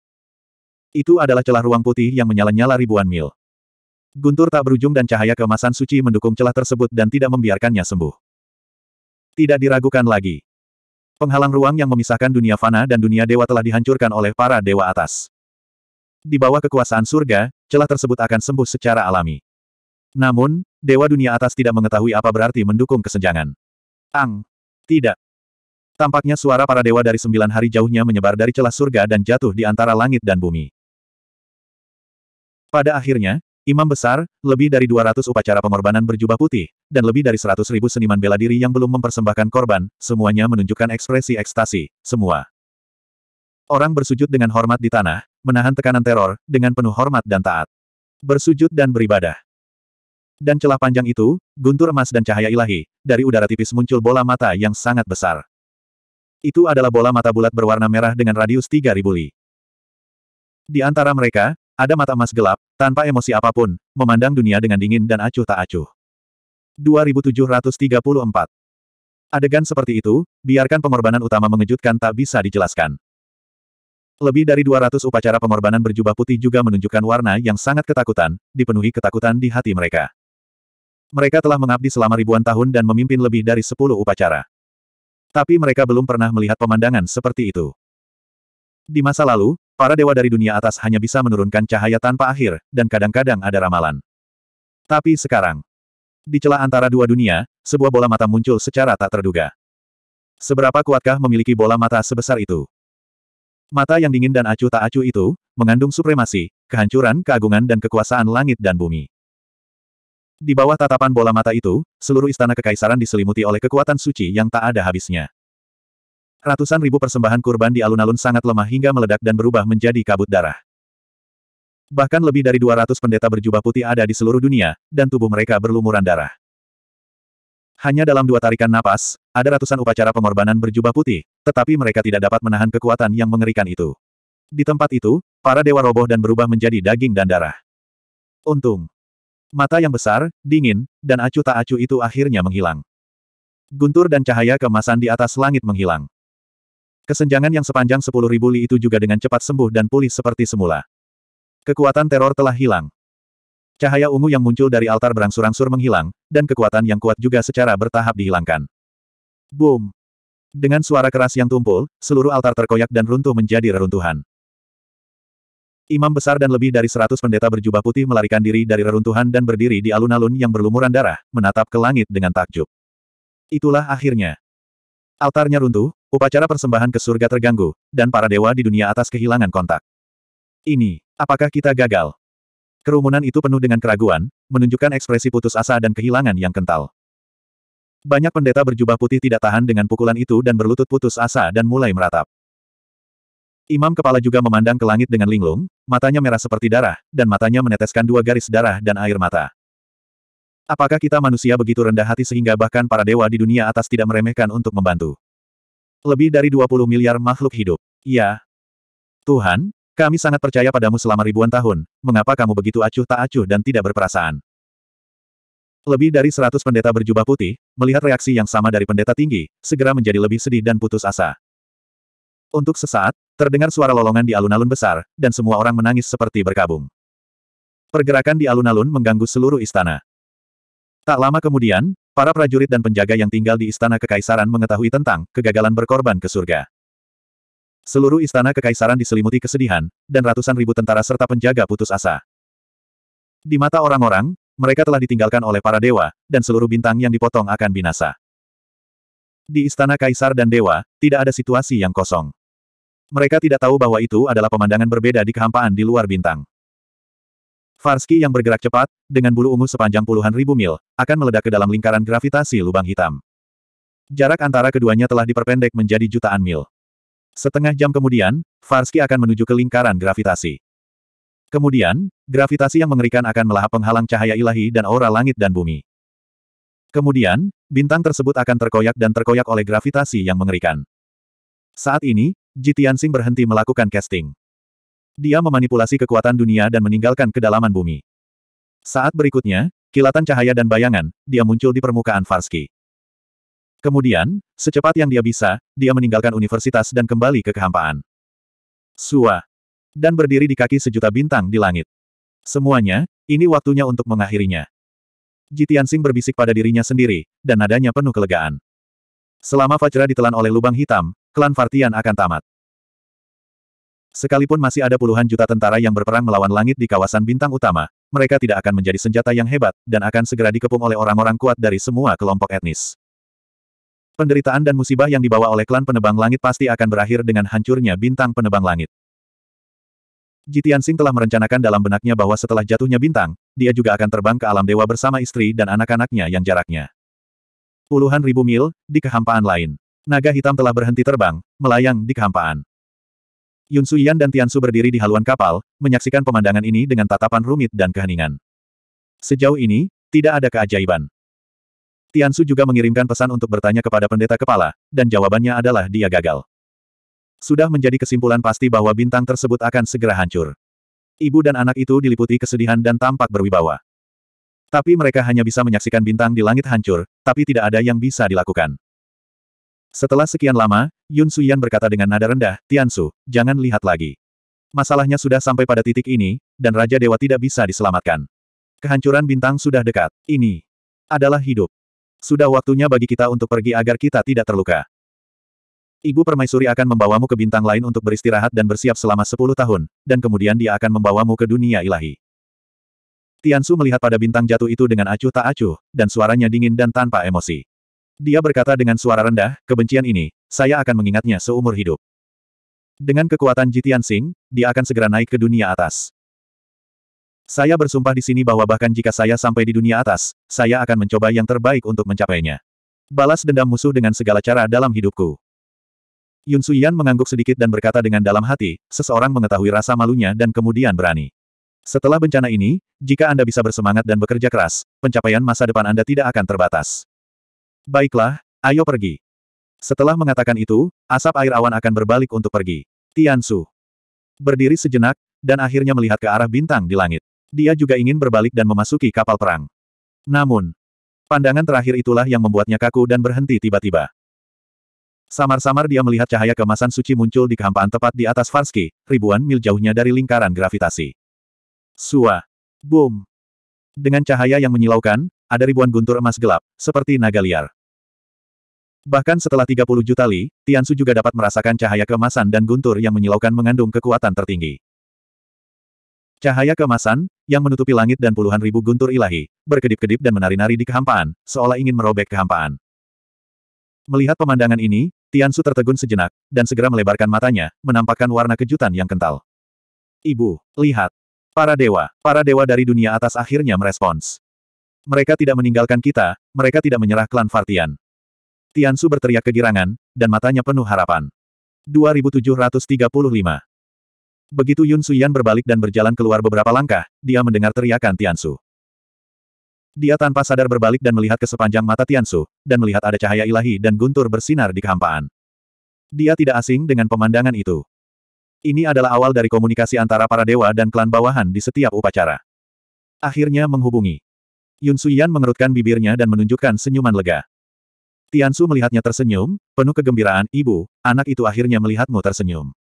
Itu adalah celah ruang putih yang menyala-nyala ribuan mil. Guntur tak berujung dan cahaya keemasan suci mendukung celah tersebut dan tidak membiarkannya sembuh. Tidak diragukan lagi. Penghalang ruang yang memisahkan dunia fana dan dunia dewa telah dihancurkan oleh para dewa atas. Di bawah kekuasaan surga, celah tersebut akan sembuh secara alami. Namun, dewa dunia atas tidak mengetahui apa berarti mendukung kesenjangan. Ang. Tidak. Tampaknya suara para dewa dari sembilan hari jauhnya menyebar dari celah surga dan jatuh di antara langit dan bumi. Pada akhirnya, Imam besar, lebih dari 200 upacara pengorbanan berjubah putih, dan lebih dari seratus ribu seniman bela diri yang belum mempersembahkan korban, semuanya menunjukkan ekspresi ekstasi, semua. Orang bersujud dengan hormat di tanah, menahan tekanan teror, dengan penuh hormat dan taat. Bersujud dan beribadah. Dan celah panjang itu, guntur emas dan cahaya ilahi, dari udara tipis muncul bola mata yang sangat besar. Itu adalah bola mata bulat berwarna merah dengan radius 3000 li. Di antara mereka, ada mata emas gelap, tanpa emosi apapun, memandang dunia dengan dingin dan acuh tak acuh. 2734. Adegan seperti itu, biarkan pengorbanan utama mengejutkan tak bisa dijelaskan. Lebih dari 200 upacara pengorbanan berjubah putih juga menunjukkan warna yang sangat ketakutan, dipenuhi ketakutan di hati mereka. Mereka telah mengabdi selama ribuan tahun dan memimpin lebih dari 10 upacara. Tapi mereka belum pernah melihat pemandangan seperti itu. Di masa lalu, para dewa dari dunia atas hanya bisa menurunkan cahaya tanpa akhir, dan kadang-kadang ada ramalan. Tapi sekarang, di celah antara dua dunia, sebuah bola mata muncul secara tak terduga. Seberapa kuatkah memiliki bola mata sebesar itu? Mata yang dingin dan acuh tak acuh itu, mengandung supremasi, kehancuran, keagungan dan kekuasaan langit dan bumi. Di bawah tatapan bola mata itu, seluruh istana kekaisaran diselimuti oleh kekuatan suci yang tak ada habisnya. Ratusan ribu persembahan kurban di alun-alun sangat lemah hingga meledak dan berubah menjadi kabut darah. Bahkan lebih dari 200 pendeta berjubah putih ada di seluruh dunia, dan tubuh mereka berlumuran darah. Hanya dalam dua tarikan napas, ada ratusan upacara pengorbanan berjubah putih, tetapi mereka tidak dapat menahan kekuatan yang mengerikan itu. Di tempat itu, para dewa roboh dan berubah menjadi daging dan darah. Untung. Mata yang besar, dingin, dan acu tak acu itu akhirnya menghilang. Guntur dan cahaya kemasan di atas langit menghilang. Kesenjangan yang sepanjang 10.000 li itu juga dengan cepat sembuh dan pulih seperti semula. Kekuatan teror telah hilang. Cahaya ungu yang muncul dari altar berangsur-angsur menghilang, dan kekuatan yang kuat juga secara bertahap dihilangkan. Boom! Dengan suara keras yang tumpul, seluruh altar terkoyak dan runtuh menjadi reruntuhan. Imam besar dan lebih dari seratus pendeta berjubah putih melarikan diri dari reruntuhan dan berdiri di alun-alun yang berlumuran darah, menatap ke langit dengan takjub. Itulah akhirnya. Altarnya runtuh, upacara persembahan ke surga terganggu, dan para dewa di dunia atas kehilangan kontak. Ini, apakah kita gagal? Kerumunan itu penuh dengan keraguan, menunjukkan ekspresi putus asa dan kehilangan yang kental. Banyak pendeta berjubah putih tidak tahan dengan pukulan itu dan berlutut putus asa dan mulai meratap. Imam kepala juga memandang ke langit dengan linglung, matanya merah seperti darah, dan matanya meneteskan dua garis darah dan air mata. Apakah kita manusia begitu rendah hati sehingga bahkan para dewa di dunia atas tidak meremehkan untuk membantu? Lebih dari 20 miliar makhluk hidup. Ya. Tuhan, kami sangat percaya padamu selama ribuan tahun, mengapa kamu begitu acuh tak acuh dan tidak berperasaan? Lebih dari seratus pendeta berjubah putih, melihat reaksi yang sama dari pendeta tinggi, segera menjadi lebih sedih dan putus asa. Untuk sesaat, terdengar suara lolongan di alun-alun besar, dan semua orang menangis seperti berkabung. Pergerakan di alun-alun mengganggu seluruh istana. Tak lama kemudian, para prajurit dan penjaga yang tinggal di istana kekaisaran mengetahui tentang kegagalan berkorban ke surga. Seluruh istana kekaisaran diselimuti kesedihan, dan ratusan ribu tentara serta penjaga putus asa. Di mata orang-orang, mereka telah ditinggalkan oleh para dewa, dan seluruh bintang yang dipotong akan binasa. Di istana kaisar dan dewa, tidak ada situasi yang kosong. Mereka tidak tahu bahwa itu adalah pemandangan berbeda di kehampaan di luar bintang. Farski yang bergerak cepat, dengan bulu ungu sepanjang puluhan ribu mil, akan meledak ke dalam lingkaran gravitasi lubang hitam. Jarak antara keduanya telah diperpendek menjadi jutaan mil. Setengah jam kemudian, Farsky akan menuju ke lingkaran gravitasi. Kemudian, gravitasi yang mengerikan akan melahap penghalang cahaya ilahi dan aura langit dan bumi. Kemudian, bintang tersebut akan terkoyak dan terkoyak oleh gravitasi yang mengerikan. Saat ini, Ji Tianxing berhenti melakukan casting. Dia memanipulasi kekuatan dunia dan meninggalkan kedalaman bumi. Saat berikutnya, kilatan cahaya dan bayangan, dia muncul di permukaan Farsky. Kemudian, secepat yang dia bisa, dia meninggalkan universitas dan kembali ke kehampaan. Sua. Dan berdiri di kaki sejuta bintang di langit. Semuanya, ini waktunya untuk mengakhirinya. Jitian Sing berbisik pada dirinya sendiri, dan nadanya penuh kelegaan. Selama Fajra ditelan oleh lubang hitam, klan Fartian akan tamat. Sekalipun masih ada puluhan juta tentara yang berperang melawan langit di kawasan bintang utama, mereka tidak akan menjadi senjata yang hebat, dan akan segera dikepung oleh orang-orang kuat dari semua kelompok etnis. Penderitaan dan musibah yang dibawa oleh klan penebang langit pasti akan berakhir dengan hancurnya bintang penebang langit. Jitian Sing telah merencanakan dalam benaknya bahwa setelah jatuhnya bintang, dia juga akan terbang ke alam dewa bersama istri dan anak-anaknya yang jaraknya. Puluhan ribu mil, di kehampaan lain. Naga hitam telah berhenti terbang, melayang di kehampaan. Yun Suyan dan Tian Su berdiri di haluan kapal, menyaksikan pemandangan ini dengan tatapan rumit dan keheningan. Sejauh ini, tidak ada keajaiban. Tiansu juga mengirimkan pesan untuk bertanya kepada pendeta kepala, dan jawabannya adalah dia gagal. Sudah menjadi kesimpulan pasti bahwa bintang tersebut akan segera hancur. Ibu dan anak itu diliputi kesedihan dan tampak berwibawa. Tapi mereka hanya bisa menyaksikan bintang di langit hancur, tapi tidak ada yang bisa dilakukan. Setelah sekian lama, Yun Suyan berkata dengan nada rendah, Tiansu, jangan lihat lagi. Masalahnya sudah sampai pada titik ini, dan Raja Dewa tidak bisa diselamatkan. Kehancuran bintang sudah dekat. Ini adalah hidup. Sudah waktunya bagi kita untuk pergi agar kita tidak terluka. Ibu permaisuri akan membawamu ke bintang lain untuk beristirahat dan bersiap selama sepuluh tahun, dan kemudian dia akan membawamu ke dunia ilahi. Tian Su melihat pada bintang jatuh itu dengan acuh tak acuh, dan suaranya dingin dan tanpa emosi. Dia berkata dengan suara rendah, kebencian ini, saya akan mengingatnya seumur hidup. Dengan kekuatan Jitian Sing, dia akan segera naik ke dunia atas. Saya bersumpah di sini bahwa bahkan jika saya sampai di dunia atas, saya akan mencoba yang terbaik untuk mencapainya. Balas dendam musuh dengan segala cara dalam hidupku. Yun Suyan mengangguk sedikit dan berkata dengan dalam hati, seseorang mengetahui rasa malunya dan kemudian berani. Setelah bencana ini, jika Anda bisa bersemangat dan bekerja keras, pencapaian masa depan Anda tidak akan terbatas. Baiklah, ayo pergi. Setelah mengatakan itu, asap air awan akan berbalik untuk pergi. Tian Su. berdiri sejenak, dan akhirnya melihat ke arah bintang di langit dia juga ingin berbalik dan memasuki kapal perang. Namun, pandangan terakhir itulah yang membuatnya kaku dan berhenti tiba-tiba. Samar-samar dia melihat cahaya kemasan suci muncul di kehampaan tepat di atas Farski, ribuan mil jauhnya dari lingkaran gravitasi. Sua. Boom. Dengan cahaya yang menyilaukan, ada ribuan guntur emas gelap, seperti naga liar. Bahkan setelah 30 juta li, Tian Su juga dapat merasakan cahaya kemasan dan guntur yang menyilaukan mengandung kekuatan tertinggi. Cahaya kemasan, yang menutupi langit dan puluhan ribu guntur ilahi, berkedip-kedip dan menari-nari di kehampaan, seolah ingin merobek kehampaan. Melihat pemandangan ini, Tian Su tertegun sejenak, dan segera melebarkan matanya, menampakkan warna kejutan yang kental. Ibu, lihat. Para dewa, para dewa dari dunia atas akhirnya merespons. Mereka tidak meninggalkan kita, mereka tidak menyerah klan Fartian. Tian Su berteriak kegirangan, dan matanya penuh harapan. 2735 Begitu Yun Suyan berbalik dan berjalan keluar beberapa langkah, dia mendengar teriakan Tiansu. Dia tanpa sadar berbalik dan melihat ke sepanjang mata Tiansu, dan melihat ada cahaya ilahi dan guntur bersinar di kehampaan. Dia tidak asing dengan pemandangan itu. Ini adalah awal dari komunikasi antara para dewa dan klan bawahan di setiap upacara. Akhirnya menghubungi. Yun Suyan mengerutkan bibirnya dan menunjukkan senyuman lega. Tiansu melihatnya tersenyum, penuh kegembiraan, ibu, anak itu akhirnya melihatmu tersenyum.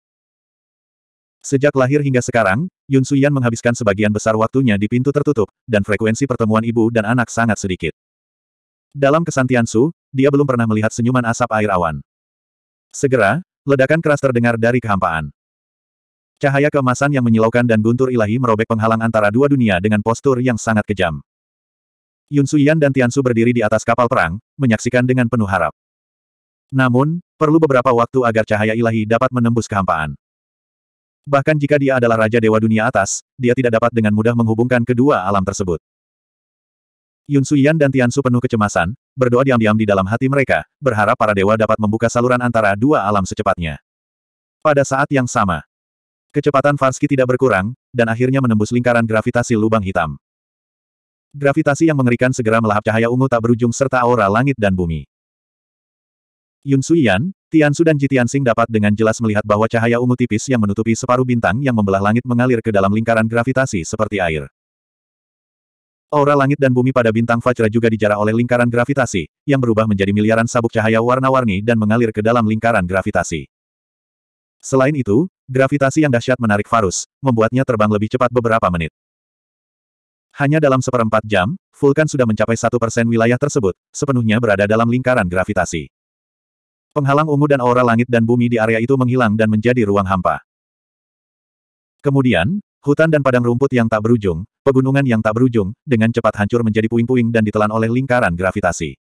Sejak lahir hingga sekarang, Yun Suyan menghabiskan sebagian besar waktunya di pintu tertutup, dan frekuensi pertemuan ibu dan anak sangat sedikit. Dalam kesantian Su, dia belum pernah melihat senyuman asap air awan. Segera, ledakan keras terdengar dari kehampaan. Cahaya keemasan yang menyilaukan dan guntur ilahi merobek penghalang antara dua dunia dengan postur yang sangat kejam. Yun Suyan dan Tian Su berdiri di atas kapal perang, menyaksikan dengan penuh harap. Namun, perlu beberapa waktu agar cahaya ilahi dapat menembus kehampaan. Bahkan jika dia adalah Raja Dewa Dunia Atas, dia tidak dapat dengan mudah menghubungkan kedua alam tersebut. Yun Suyan dan Tian Su penuh kecemasan, berdoa diam-diam di dalam hati mereka, berharap para dewa dapat membuka saluran antara dua alam secepatnya. Pada saat yang sama, kecepatan Farsky tidak berkurang, dan akhirnya menembus lingkaran gravitasi lubang hitam. Gravitasi yang mengerikan segera melahap cahaya ungu tak berujung serta aura langit dan bumi. Yun Suyan, Tiansu dan Jitiansing dapat dengan jelas melihat bahwa cahaya ungu tipis yang menutupi separuh bintang yang membelah langit mengalir ke dalam lingkaran gravitasi seperti air. Aura langit dan bumi pada bintang Fajra juga dijarah oleh lingkaran gravitasi, yang berubah menjadi miliaran sabuk cahaya warna-warni dan mengalir ke dalam lingkaran gravitasi. Selain itu, gravitasi yang dahsyat menarik Farus, membuatnya terbang lebih cepat beberapa menit. Hanya dalam seperempat jam, Vulkan sudah mencapai satu persen wilayah tersebut, sepenuhnya berada dalam lingkaran gravitasi. Penghalang ungu dan aura langit dan bumi di area itu menghilang dan menjadi ruang hampa. Kemudian, hutan dan padang rumput yang tak berujung, pegunungan yang tak berujung, dengan cepat hancur menjadi puing-puing dan ditelan oleh lingkaran gravitasi.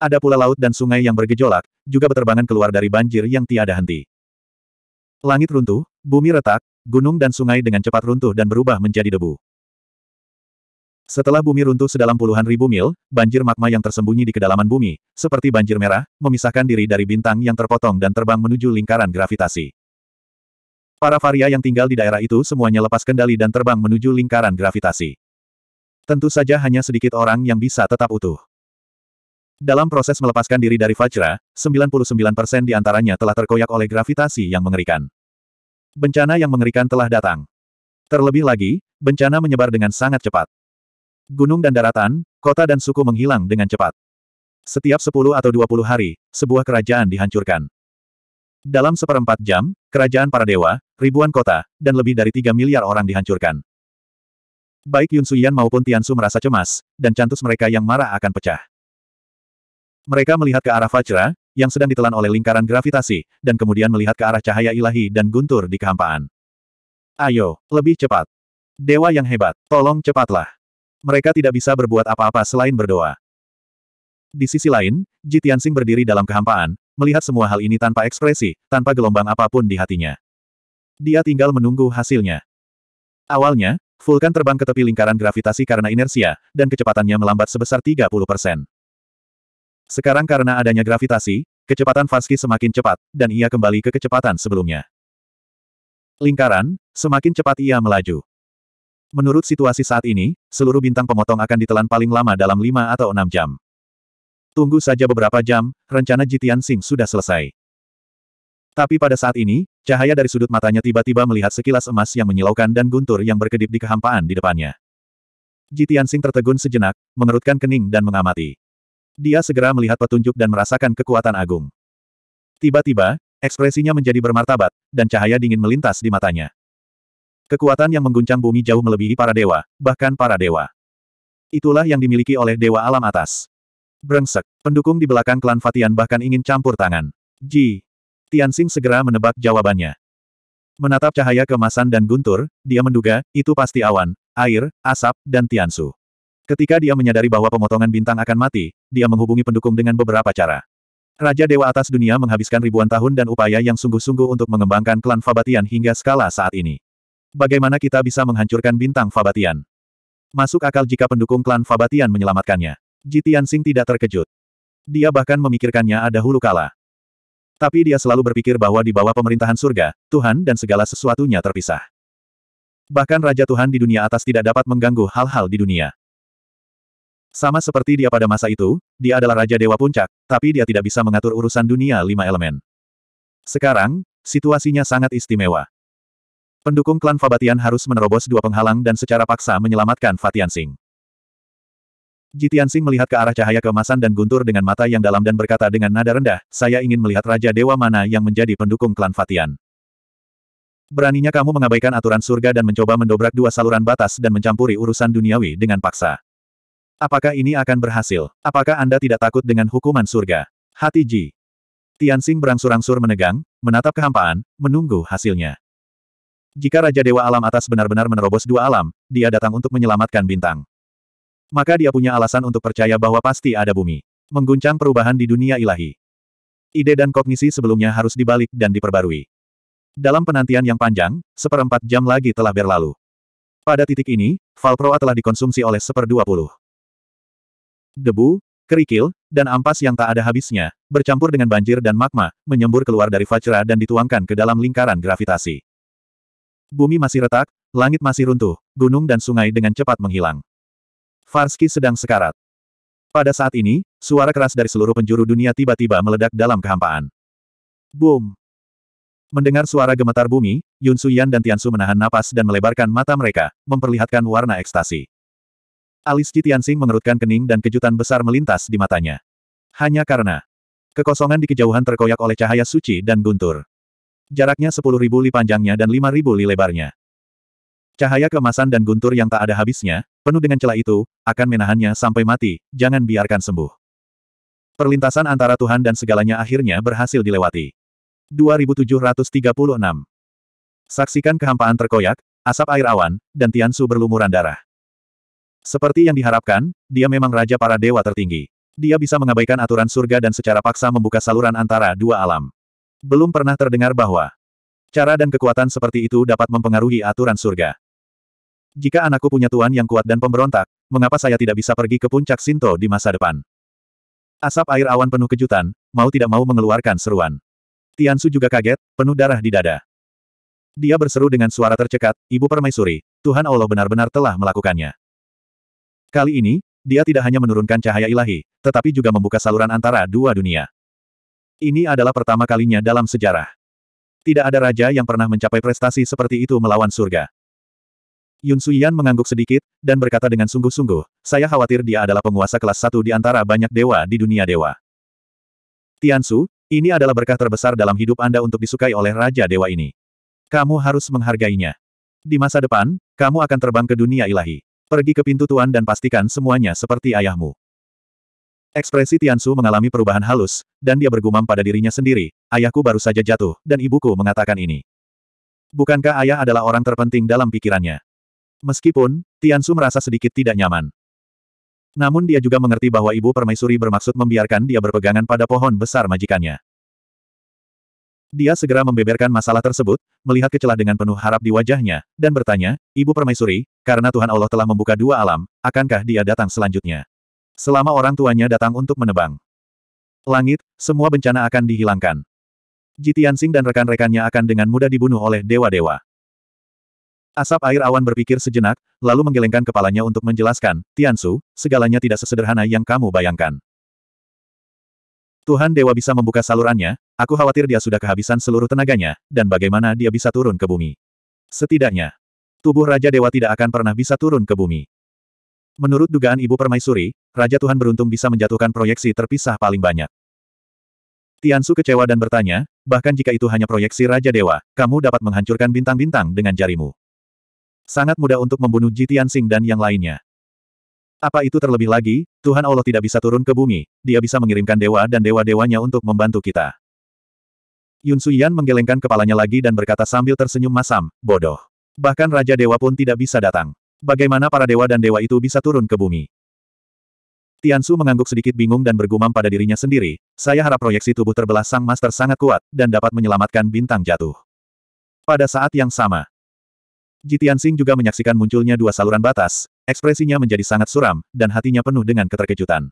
Ada pula laut dan sungai yang bergejolak, juga berterbangan keluar dari banjir yang tiada henti. Langit runtuh, bumi retak, gunung dan sungai dengan cepat runtuh dan berubah menjadi debu. Setelah bumi runtuh sedalam puluhan ribu mil, banjir magma yang tersembunyi di kedalaman bumi, seperti banjir merah, memisahkan diri dari bintang yang terpotong dan terbang menuju lingkaran gravitasi. Para varia yang tinggal di daerah itu semuanya lepas kendali dan terbang menuju lingkaran gravitasi. Tentu saja hanya sedikit orang yang bisa tetap utuh. Dalam proses melepaskan diri dari Vajra, 99% di antaranya telah terkoyak oleh gravitasi yang mengerikan. Bencana yang mengerikan telah datang. Terlebih lagi, bencana menyebar dengan sangat cepat. Gunung dan daratan, kota dan suku menghilang dengan cepat. Setiap 10 atau 20 hari, sebuah kerajaan dihancurkan. Dalam seperempat jam, kerajaan para dewa, ribuan kota, dan lebih dari 3 miliar orang dihancurkan. Baik Yun Suyan maupun Tian Su merasa cemas, dan cantus mereka yang marah akan pecah. Mereka melihat ke arah Fajra, yang sedang ditelan oleh lingkaran gravitasi, dan kemudian melihat ke arah cahaya ilahi dan guntur di kehampaan. Ayo, lebih cepat. Dewa yang hebat, tolong cepatlah. Mereka tidak bisa berbuat apa-apa selain berdoa. Di sisi lain, Ji Tianxing berdiri dalam kehampaan, melihat semua hal ini tanpa ekspresi, tanpa gelombang apapun di hatinya. Dia tinggal menunggu hasilnya. Awalnya, Vulkan terbang ke tepi lingkaran gravitasi karena inersia, dan kecepatannya melambat sebesar 30 persen. Sekarang karena adanya gravitasi, kecepatan Farski semakin cepat, dan ia kembali ke kecepatan sebelumnya. Lingkaran, semakin cepat ia melaju. Menurut situasi saat ini, seluruh bintang pemotong akan ditelan paling lama dalam lima atau enam jam. Tunggu saja beberapa jam, rencana Jitian Sing sudah selesai. Tapi pada saat ini, cahaya dari sudut matanya tiba-tiba melihat sekilas emas yang menyilaukan dan guntur yang berkedip di kehampaan di depannya. Jitian Sing tertegun sejenak, mengerutkan kening dan mengamati. Dia segera melihat petunjuk dan merasakan kekuatan agung. Tiba-tiba, ekspresinya menjadi bermartabat, dan cahaya dingin melintas di matanya. Kekuatan yang mengguncang bumi jauh melebihi para dewa, bahkan para dewa. Itulah yang dimiliki oleh dewa alam atas. Brengsek, pendukung di belakang klan Fatian bahkan ingin campur tangan. Ji. Tianxing segera menebak jawabannya. Menatap cahaya kemasan dan guntur, dia menduga, itu pasti awan, air, asap, dan Tiansu. Ketika dia menyadari bahwa pemotongan bintang akan mati, dia menghubungi pendukung dengan beberapa cara. Raja Dewa Atas Dunia menghabiskan ribuan tahun dan upaya yang sungguh-sungguh untuk mengembangkan klan Fabatian hingga skala saat ini. Bagaimana kita bisa menghancurkan bintang Fabatian? Masuk akal jika pendukung klan Fabatian menyelamatkannya. Jitian Sing tidak terkejut. Dia bahkan memikirkannya ada hulu kala. Tapi dia selalu berpikir bahwa di bawah pemerintahan surga, Tuhan dan segala sesuatunya terpisah. Bahkan Raja Tuhan di dunia atas tidak dapat mengganggu hal-hal di dunia. Sama seperti dia pada masa itu, dia adalah Raja Dewa Puncak, tapi dia tidak bisa mengatur urusan dunia lima elemen. Sekarang, situasinya sangat istimewa. Pendukung klan Fabatian harus menerobos dua penghalang dan secara paksa menyelamatkan Fatian Singh. Jitian Singh melihat ke arah cahaya kemasan dan guntur dengan mata yang dalam dan berkata dengan nada rendah, saya ingin melihat Raja Dewa mana yang menjadi pendukung klan Fatian. Beraninya kamu mengabaikan aturan surga dan mencoba mendobrak dua saluran batas dan mencampuri urusan duniawi dengan paksa. Apakah ini akan berhasil? Apakah Anda tidak takut dengan hukuman surga? Hati Ji. Tian Sing berangsur-angsur menegang, menatap kehampaan, menunggu hasilnya. Jika Raja Dewa Alam Atas benar-benar menerobos dua alam, dia datang untuk menyelamatkan bintang. Maka dia punya alasan untuk percaya bahwa pasti ada bumi. Mengguncang perubahan di dunia ilahi. Ide dan kognisi sebelumnya harus dibalik dan diperbarui. Dalam penantian yang panjang, seperempat jam lagi telah berlalu. Pada titik ini, Valproa telah dikonsumsi oleh seperdua puluh. Debu, kerikil, dan ampas yang tak ada habisnya, bercampur dengan banjir dan magma, menyembur keluar dari Vajra dan dituangkan ke dalam lingkaran gravitasi. Bumi masih retak, langit masih runtuh, gunung dan sungai dengan cepat menghilang. Farski sedang sekarat. Pada saat ini, suara keras dari seluruh penjuru dunia tiba-tiba meledak dalam kehampaan. Boom! Mendengar suara gemetar bumi, Yun Suyan dan Tian Su menahan napas dan melebarkan mata mereka, memperlihatkan warna ekstasi. Alis Ji Tianxing mengerutkan kening dan kejutan besar melintas di matanya. Hanya karena Kekosongan di kejauhan terkoyak oleh cahaya suci dan guntur. Jaraknya 10.000 li panjangnya dan 5.000 li lebarnya. Cahaya kemasan dan guntur yang tak ada habisnya, penuh dengan celah itu, akan menahannya sampai mati, jangan biarkan sembuh. Perlintasan antara Tuhan dan segalanya akhirnya berhasil dilewati. 2736 Saksikan kehampaan terkoyak, asap air awan, dan Tiansu berlumuran darah. Seperti yang diharapkan, dia memang raja para dewa tertinggi. Dia bisa mengabaikan aturan surga dan secara paksa membuka saluran antara dua alam. Belum pernah terdengar bahwa cara dan kekuatan seperti itu dapat mempengaruhi aturan surga. Jika anakku punya tuan yang kuat dan pemberontak, mengapa saya tidak bisa pergi ke puncak Sinto di masa depan? Asap air awan penuh kejutan, mau tidak mau mengeluarkan seruan. Tiansu juga kaget, penuh darah di dada. Dia berseru dengan suara tercekat, Ibu Permaisuri, Tuhan Allah benar-benar telah melakukannya. Kali ini, dia tidak hanya menurunkan cahaya ilahi, tetapi juga membuka saluran antara dua dunia. Ini adalah pertama kalinya dalam sejarah. Tidak ada raja yang pernah mencapai prestasi seperti itu melawan surga. Yun Suyan mengangguk sedikit, dan berkata dengan sungguh-sungguh, saya khawatir dia adalah penguasa kelas satu di antara banyak dewa di dunia dewa. Tiansu, ini adalah berkah terbesar dalam hidup Anda untuk disukai oleh Raja Dewa ini. Kamu harus menghargainya. Di masa depan, kamu akan terbang ke dunia ilahi. Pergi ke pintu Tuan dan pastikan semuanya seperti ayahmu. Ekspresi Tiansu mengalami perubahan halus, dan dia bergumam pada dirinya sendiri, ayahku baru saja jatuh, dan ibuku mengatakan ini. Bukankah ayah adalah orang terpenting dalam pikirannya? Meskipun, Tiansu merasa sedikit tidak nyaman. Namun dia juga mengerti bahwa ibu permaisuri bermaksud membiarkan dia berpegangan pada pohon besar majikannya. Dia segera membeberkan masalah tersebut, melihat kecelah dengan penuh harap di wajahnya, dan bertanya, Ibu permaisuri, karena Tuhan Allah telah membuka dua alam, akankah dia datang selanjutnya? Selama orang tuanya datang untuk menebang langit, semua bencana akan dihilangkan. Jitiansing dan rekan-rekannya akan dengan mudah dibunuh oleh dewa-dewa. Asap air awan berpikir sejenak, lalu menggelengkan kepalanya untuk menjelaskan, Tiansu, segalanya tidak sesederhana yang kamu bayangkan. Tuhan Dewa bisa membuka salurannya, aku khawatir dia sudah kehabisan seluruh tenaganya, dan bagaimana dia bisa turun ke bumi. Setidaknya, tubuh Raja Dewa tidak akan pernah bisa turun ke bumi. Menurut dugaan Ibu Permaisuri, Raja Tuhan beruntung bisa menjatuhkan proyeksi terpisah paling banyak. Tiansu kecewa dan bertanya, bahkan jika itu hanya proyeksi Raja Dewa, kamu dapat menghancurkan bintang-bintang dengan jarimu. Sangat mudah untuk membunuh Ji Tianxing dan yang lainnya. Apa itu terlebih lagi, Tuhan Allah tidak bisa turun ke bumi, dia bisa mengirimkan dewa dan dewa-dewanya untuk membantu kita. Yun Suyan menggelengkan kepalanya lagi dan berkata sambil tersenyum masam, bodoh. Bahkan Raja Dewa pun tidak bisa datang. Bagaimana para dewa dan dewa itu bisa turun ke bumi? Tian Su mengangguk sedikit bingung dan bergumam pada dirinya sendiri, saya harap proyeksi tubuh terbelah sang master sangat kuat, dan dapat menyelamatkan bintang jatuh. Pada saat yang sama, Jitian Sing juga menyaksikan munculnya dua saluran batas, ekspresinya menjadi sangat suram, dan hatinya penuh dengan keterkejutan.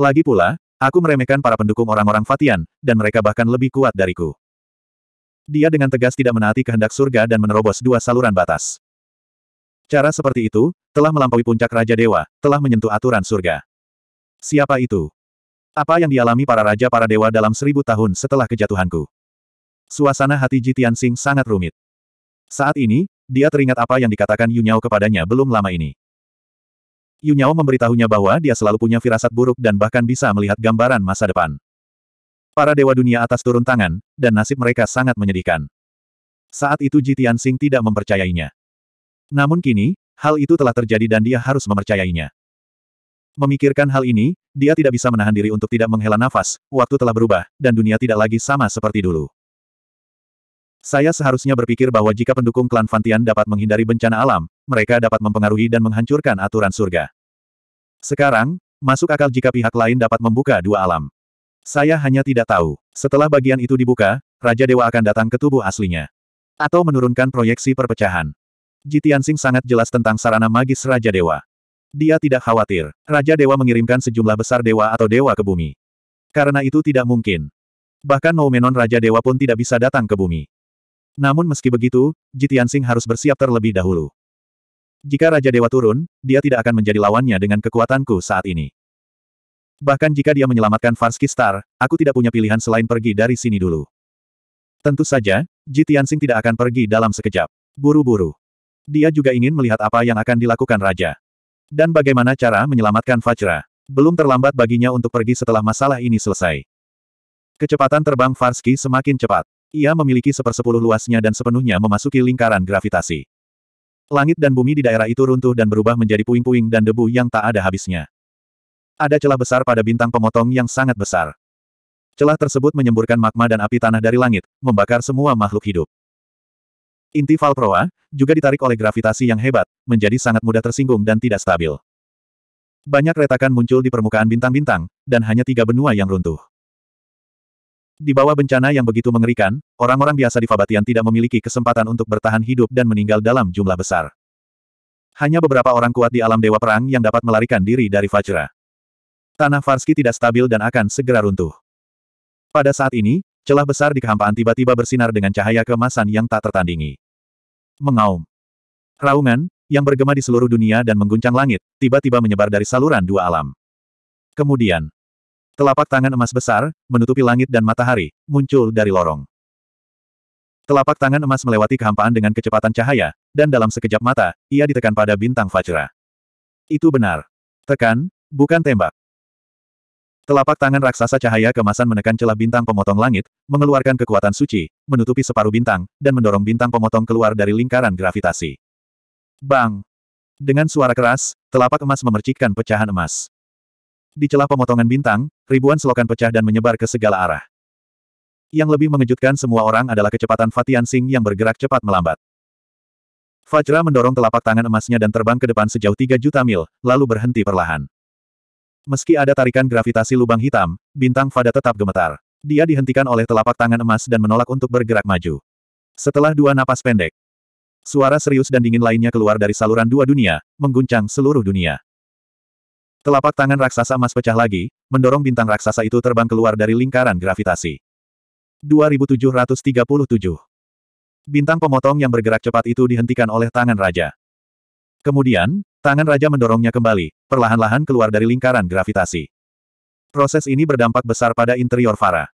Lagi pula, aku meremehkan para pendukung orang-orang Fatian, dan mereka bahkan lebih kuat dariku. Dia dengan tegas tidak menaati kehendak surga dan menerobos dua saluran batas. Cara seperti itu, telah melampaui puncak Raja Dewa, telah menyentuh aturan surga. Siapa itu? Apa yang dialami para Raja para Dewa dalam seribu tahun setelah kejatuhanku? Suasana hati Jitian Sing sangat rumit. Saat ini, dia teringat apa yang dikatakan Yunyao kepadanya belum lama ini. Yunyao memberitahunya bahwa dia selalu punya firasat buruk dan bahkan bisa melihat gambaran masa depan. Para dewa dunia atas turun tangan, dan nasib mereka sangat menyedihkan. Saat itu Jitian Sing tidak mempercayainya. Namun kini, hal itu telah terjadi dan dia harus mempercayainya. Memikirkan hal ini, dia tidak bisa menahan diri untuk tidak menghela nafas, waktu telah berubah, dan dunia tidak lagi sama seperti dulu. Saya seharusnya berpikir bahwa jika pendukung klan Fantian dapat menghindari bencana alam, mereka dapat mempengaruhi dan menghancurkan aturan surga. Sekarang, masuk akal jika pihak lain dapat membuka dua alam. Saya hanya tidak tahu. Setelah bagian itu dibuka, Raja Dewa akan datang ke tubuh aslinya. Atau menurunkan proyeksi perpecahan. Jitiansing sangat jelas tentang sarana magis Raja Dewa. Dia tidak khawatir. Raja Dewa mengirimkan sejumlah besar dewa atau dewa ke bumi. Karena itu tidak mungkin. Bahkan Noumenon Raja Dewa pun tidak bisa datang ke bumi. Namun meski begitu, Jitiansing harus bersiap terlebih dahulu. Jika Raja Dewa turun, dia tidak akan menjadi lawannya dengan kekuatanku saat ini. Bahkan jika dia menyelamatkan Farski Star, aku tidak punya pilihan selain pergi dari sini dulu. Tentu saja, Jitiansing tidak akan pergi dalam sekejap. Buru-buru. Dia juga ingin melihat apa yang akan dilakukan Raja. Dan bagaimana cara menyelamatkan Fajra. Belum terlambat baginya untuk pergi setelah masalah ini selesai. Kecepatan terbang Farski semakin cepat. Ia memiliki sepersepuluh luasnya dan sepenuhnya memasuki lingkaran gravitasi. Langit dan bumi di daerah itu runtuh dan berubah menjadi puing-puing dan debu yang tak ada habisnya. Ada celah besar pada bintang pemotong yang sangat besar. Celah tersebut menyemburkan magma dan api tanah dari langit, membakar semua makhluk hidup. Inti Valproa, juga ditarik oleh gravitasi yang hebat, menjadi sangat mudah tersinggung dan tidak stabil. Banyak retakan muncul di permukaan bintang-bintang, dan hanya tiga benua yang runtuh. Di bawah bencana yang begitu mengerikan, orang-orang biasa di Fabatian tidak memiliki kesempatan untuk bertahan hidup dan meninggal dalam jumlah besar. Hanya beberapa orang kuat di alam dewa perang yang dapat melarikan diri dari Fajra. Tanah Farski tidak stabil dan akan segera runtuh. Pada saat ini, Celah besar di kehampaan tiba-tiba bersinar dengan cahaya kemasan yang tak tertandingi. Mengaum. Raungan, yang bergema di seluruh dunia dan mengguncang langit, tiba-tiba menyebar dari saluran dua alam. Kemudian, telapak tangan emas besar, menutupi langit dan matahari, muncul dari lorong. Telapak tangan emas melewati kehampaan dengan kecepatan cahaya, dan dalam sekejap mata, ia ditekan pada bintang Fajra. Itu benar. Tekan, bukan tembak. Telapak tangan raksasa cahaya kemasan menekan celah bintang pemotong langit, mengeluarkan kekuatan suci, menutupi separuh bintang, dan mendorong bintang pemotong keluar dari lingkaran gravitasi. Bang! Dengan suara keras, telapak emas memercikkan pecahan emas. Di celah pemotongan bintang, ribuan selokan pecah dan menyebar ke segala arah. Yang lebih mengejutkan semua orang adalah kecepatan Fatian Sing yang bergerak cepat melambat. Fajra mendorong telapak tangan emasnya dan terbang ke depan sejauh 3 juta mil, lalu berhenti perlahan. Meski ada tarikan gravitasi lubang hitam, bintang Fada tetap gemetar. Dia dihentikan oleh telapak tangan emas dan menolak untuk bergerak maju. Setelah dua napas pendek, suara serius dan dingin lainnya keluar dari saluran dua dunia, mengguncang seluruh dunia. Telapak tangan raksasa emas pecah lagi, mendorong bintang raksasa itu terbang keluar dari lingkaran gravitasi. 2737 Bintang pemotong yang bergerak cepat itu dihentikan oleh tangan raja. Kemudian, Tangan raja mendorongnya kembali, perlahan-lahan keluar dari lingkaran gravitasi. Proses ini berdampak besar pada interior Fara.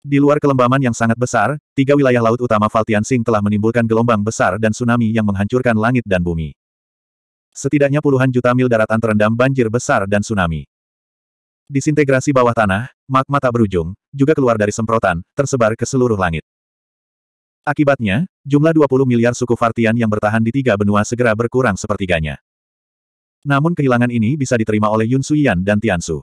Di luar kelembaman yang sangat besar, tiga wilayah laut utama Valtiansing telah menimbulkan gelombang besar dan tsunami yang menghancurkan langit dan bumi. Setidaknya puluhan juta mil daratan terendam banjir besar dan tsunami. Disintegrasi bawah tanah, magma tak berujung, juga keluar dari semprotan, tersebar ke seluruh langit. Akibatnya, jumlah 20 miliar suku Vartian yang bertahan di tiga benua segera berkurang sepertiganya. Namun kehilangan ini bisa diterima oleh Yun Suyan dan Tian Su.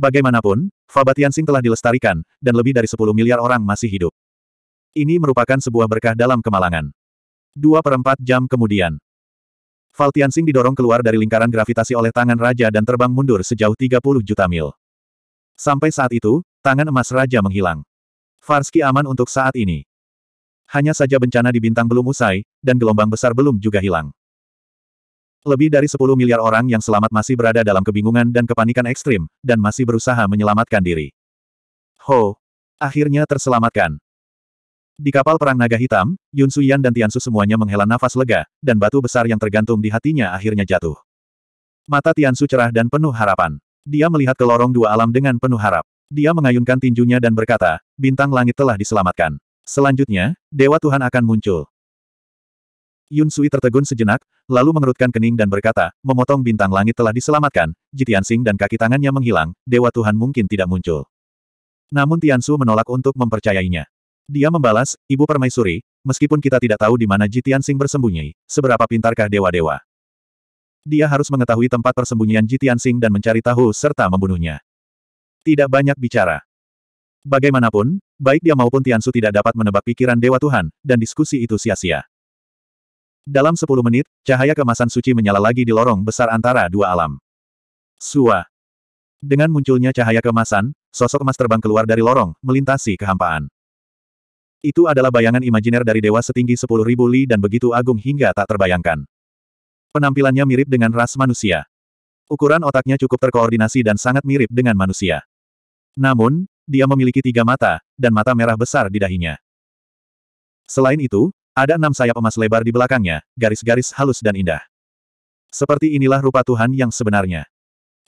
Bagaimanapun, Faba Sing telah dilestarikan, dan lebih dari 10 miliar orang masih hidup. Ini merupakan sebuah berkah dalam kemalangan. Dua perempat jam kemudian, Sing didorong keluar dari lingkaran gravitasi oleh tangan raja dan terbang mundur sejauh 30 juta mil. Sampai saat itu, tangan emas raja menghilang. Farski aman untuk saat ini hanya saja bencana di bintang belum usai, dan gelombang besar belum juga hilang. Lebih dari 10 miliar orang yang selamat masih berada dalam kebingungan dan kepanikan ekstrim, dan masih berusaha menyelamatkan diri. Ho! Akhirnya terselamatkan. Di kapal perang naga hitam, Yun Suyan dan Tian Su semuanya menghela nafas lega, dan batu besar yang tergantung di hatinya akhirnya jatuh. Mata Tian Su cerah dan penuh harapan. Dia melihat ke lorong dua alam dengan penuh harap. Dia mengayunkan tinjunya dan berkata, bintang langit telah diselamatkan. Selanjutnya, Dewa Tuhan akan muncul. Yun Sui tertegun sejenak, lalu mengerutkan kening dan berkata, memotong bintang langit telah diselamatkan, Jitian Sing dan kaki tangannya menghilang, Dewa Tuhan mungkin tidak muncul. Namun Tian Su menolak untuk mempercayainya. Dia membalas, Ibu Permaisuri, meskipun kita tidak tahu di mana Jitian Sing bersembunyi, seberapa pintarkah dewa-dewa. Dia harus mengetahui tempat persembunyian Jitian Sing dan mencari tahu serta membunuhnya. Tidak banyak bicara. Bagaimanapun, Baik dia maupun Tiansu tidak dapat menebak pikiran Dewa Tuhan, dan diskusi itu sia-sia. Dalam sepuluh menit, cahaya kemasan suci menyala lagi di lorong besar antara dua alam. Sua. Dengan munculnya cahaya kemasan, sosok emas terbang keluar dari lorong, melintasi kehampaan. Itu adalah bayangan imajiner dari dewa setinggi sepuluh ribu li dan begitu agung hingga tak terbayangkan. Penampilannya mirip dengan ras manusia. Ukuran otaknya cukup terkoordinasi dan sangat mirip dengan manusia. Namun, dia memiliki tiga mata, dan mata merah besar di dahinya. Selain itu, ada enam sayap emas lebar di belakangnya, garis-garis halus dan indah. Seperti inilah rupa Tuhan yang sebenarnya.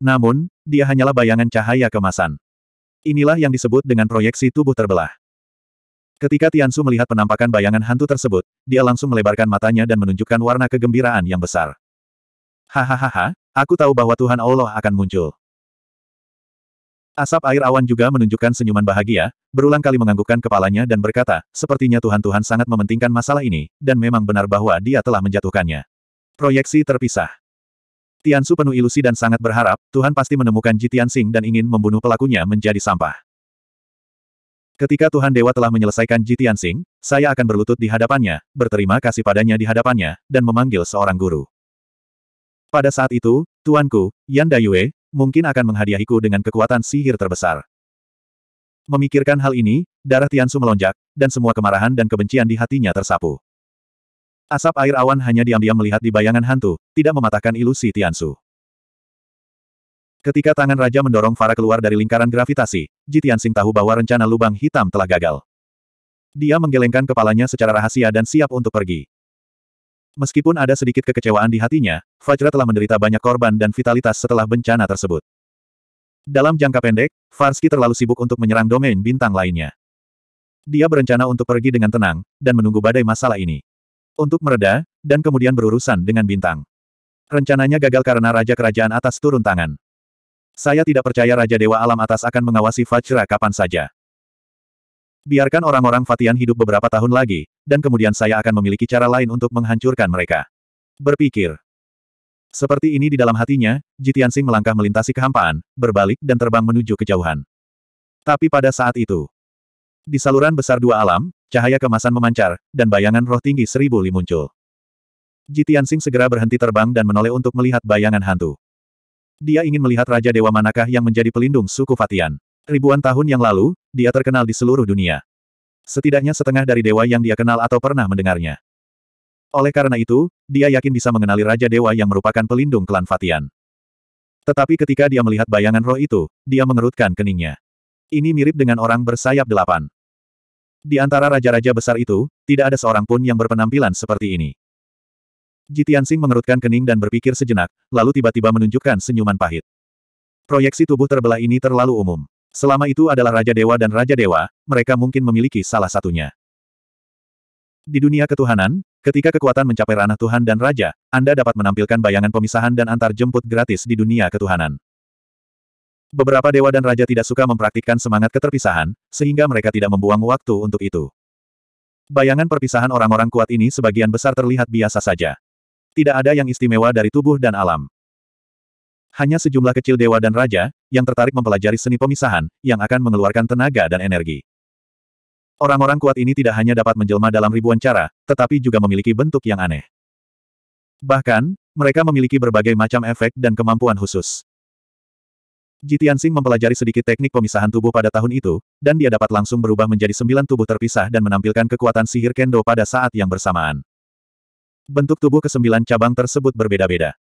Namun, dia hanyalah bayangan cahaya kemasan. Inilah yang disebut dengan proyeksi tubuh terbelah. Ketika Tiansu melihat penampakan bayangan hantu tersebut, dia langsung melebarkan matanya dan menunjukkan warna kegembiraan yang besar. Hahaha, aku tahu bahwa Tuhan Allah akan muncul. Asap air awan juga menunjukkan senyuman bahagia, berulang kali menganggukkan kepalanya dan berkata, sepertinya Tuhan-Tuhan sangat mementingkan masalah ini, dan memang benar bahwa dia telah menjatuhkannya. Proyeksi terpisah. Tiansu penuh ilusi dan sangat berharap, Tuhan pasti menemukan Jitian Sing dan ingin membunuh pelakunya menjadi sampah. Ketika Tuhan Dewa telah menyelesaikan Jitian Sing, saya akan berlutut di hadapannya, berterima kasih padanya di hadapannya, dan memanggil seorang guru. Pada saat itu, Tuanku, Yan Dayue, mungkin akan menghadiahiku dengan kekuatan sihir terbesar. Memikirkan hal ini, darah Tiansu melonjak, dan semua kemarahan dan kebencian di hatinya tersapu. Asap air awan hanya diam-diam melihat di bayangan hantu, tidak mematahkan ilusi Tiansu. Ketika tangan raja mendorong Farah keluar dari lingkaran gravitasi, Ji Tianxing tahu bahwa rencana lubang hitam telah gagal. Dia menggelengkan kepalanya secara rahasia dan siap untuk pergi. Meskipun ada sedikit kekecewaan di hatinya, Fajra telah menderita banyak korban dan vitalitas setelah bencana tersebut. Dalam jangka pendek, Farski terlalu sibuk untuk menyerang domain bintang lainnya. Dia berencana untuk pergi dengan tenang, dan menunggu badai masalah ini. Untuk mereda, dan kemudian berurusan dengan bintang. Rencananya gagal karena Raja Kerajaan Atas turun tangan. Saya tidak percaya Raja Dewa Alam Atas akan mengawasi Fajra kapan saja. Biarkan orang-orang Fatian hidup beberapa tahun lagi, dan kemudian saya akan memiliki cara lain untuk menghancurkan mereka. Berpikir. Seperti ini di dalam hatinya, Jitiansing melangkah melintasi kehampaan, berbalik dan terbang menuju kejauhan. Tapi pada saat itu, di saluran besar dua alam, cahaya kemasan memancar, dan bayangan roh tinggi seribu li muncul. Jitiansing segera berhenti terbang dan menoleh untuk melihat bayangan hantu. Dia ingin melihat Raja Dewa manakah yang menjadi pelindung suku Fatian. Ribuan tahun yang lalu, dia terkenal di seluruh dunia. Setidaknya setengah dari dewa yang dia kenal atau pernah mendengarnya. Oleh karena itu, dia yakin bisa mengenali Raja Dewa yang merupakan pelindung klan Fatian. Tetapi ketika dia melihat bayangan roh itu, dia mengerutkan keningnya. Ini mirip dengan orang bersayap delapan. Di antara raja-raja besar itu, tidak ada seorang pun yang berpenampilan seperti ini. Jitiansing mengerutkan kening dan berpikir sejenak, lalu tiba-tiba menunjukkan senyuman pahit. Proyeksi tubuh terbelah ini terlalu umum. Selama itu adalah Raja Dewa dan Raja Dewa, mereka mungkin memiliki salah satunya. Di dunia ketuhanan, ketika kekuatan mencapai ranah Tuhan dan Raja, Anda dapat menampilkan bayangan pemisahan dan antar jemput gratis di dunia ketuhanan. Beberapa dewa dan raja tidak suka mempraktikkan semangat keterpisahan, sehingga mereka tidak membuang waktu untuk itu. Bayangan perpisahan orang-orang kuat ini sebagian besar terlihat biasa saja. Tidak ada yang istimewa dari tubuh dan alam. Hanya sejumlah kecil dewa dan raja, yang tertarik mempelajari seni pemisahan, yang akan mengeluarkan tenaga dan energi. Orang-orang kuat ini tidak hanya dapat menjelma dalam ribuan cara, tetapi juga memiliki bentuk yang aneh. Bahkan, mereka memiliki berbagai macam efek dan kemampuan khusus. Jitian Sing mempelajari sedikit teknik pemisahan tubuh pada tahun itu, dan dia dapat langsung berubah menjadi sembilan tubuh terpisah dan menampilkan kekuatan sihir kendo pada saat yang bersamaan. Bentuk tubuh kesembilan cabang tersebut berbeda-beda.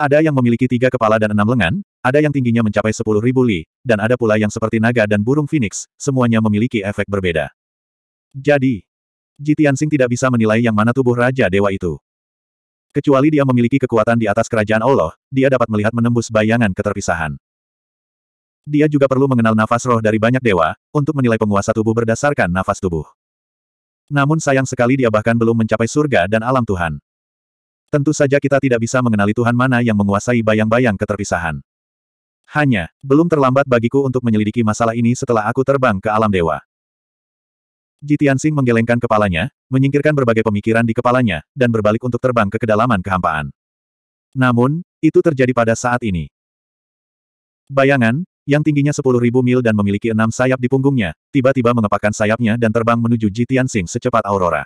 Ada yang memiliki tiga kepala dan enam lengan, ada yang tingginya mencapai sepuluh ribu li, dan ada pula yang seperti naga dan burung phoenix, semuanya memiliki efek berbeda. Jadi, Jitiansing tidak bisa menilai yang mana tubuh Raja Dewa itu. Kecuali dia memiliki kekuatan di atas kerajaan Allah, dia dapat melihat menembus bayangan keterpisahan. Dia juga perlu mengenal nafas roh dari banyak dewa, untuk menilai penguasa tubuh berdasarkan nafas tubuh. Namun sayang sekali dia bahkan belum mencapai surga dan alam Tuhan. Tentu saja kita tidak bisa mengenali Tuhan mana yang menguasai bayang-bayang keterpisahan. Hanya, belum terlambat bagiku untuk menyelidiki masalah ini setelah aku terbang ke alam dewa. Jitian Jitiansing menggelengkan kepalanya, menyingkirkan berbagai pemikiran di kepalanya, dan berbalik untuk terbang ke kedalaman kehampaan. Namun, itu terjadi pada saat ini. Bayangan, yang tingginya 10.000 mil dan memiliki enam sayap di punggungnya, tiba-tiba mengepakkan sayapnya dan terbang menuju Jitian Jitiansing secepat aurora.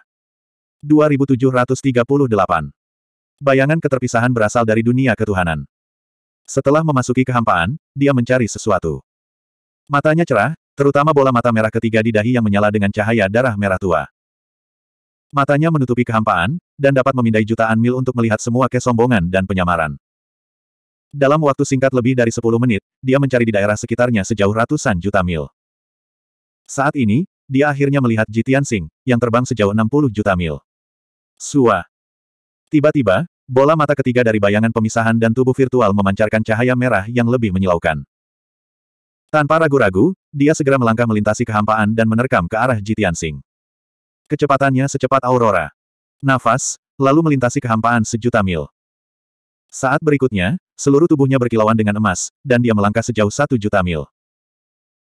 2738 Bayangan keterpisahan berasal dari dunia ketuhanan. Setelah memasuki kehampaan, dia mencari sesuatu. Matanya cerah, terutama bola mata merah ketiga di dahi yang menyala dengan cahaya darah merah tua. Matanya menutupi kehampaan, dan dapat memindai jutaan mil untuk melihat semua kesombongan dan penyamaran. Dalam waktu singkat lebih dari 10 menit, dia mencari di daerah sekitarnya sejauh ratusan juta mil. Saat ini, dia akhirnya melihat Jitian Sing, yang terbang sejauh 60 juta mil. Suah. Tiba-tiba, bola mata ketiga dari bayangan pemisahan dan tubuh virtual memancarkan cahaya merah yang lebih menyilaukan. Tanpa ragu-ragu, dia segera melangkah melintasi kehampaan dan menerkam ke arah Jitian Sing. Kecepatannya secepat aurora. Nafas, lalu melintasi kehampaan sejuta mil. Saat berikutnya, seluruh tubuhnya berkilauan dengan emas, dan dia melangkah sejauh satu juta mil.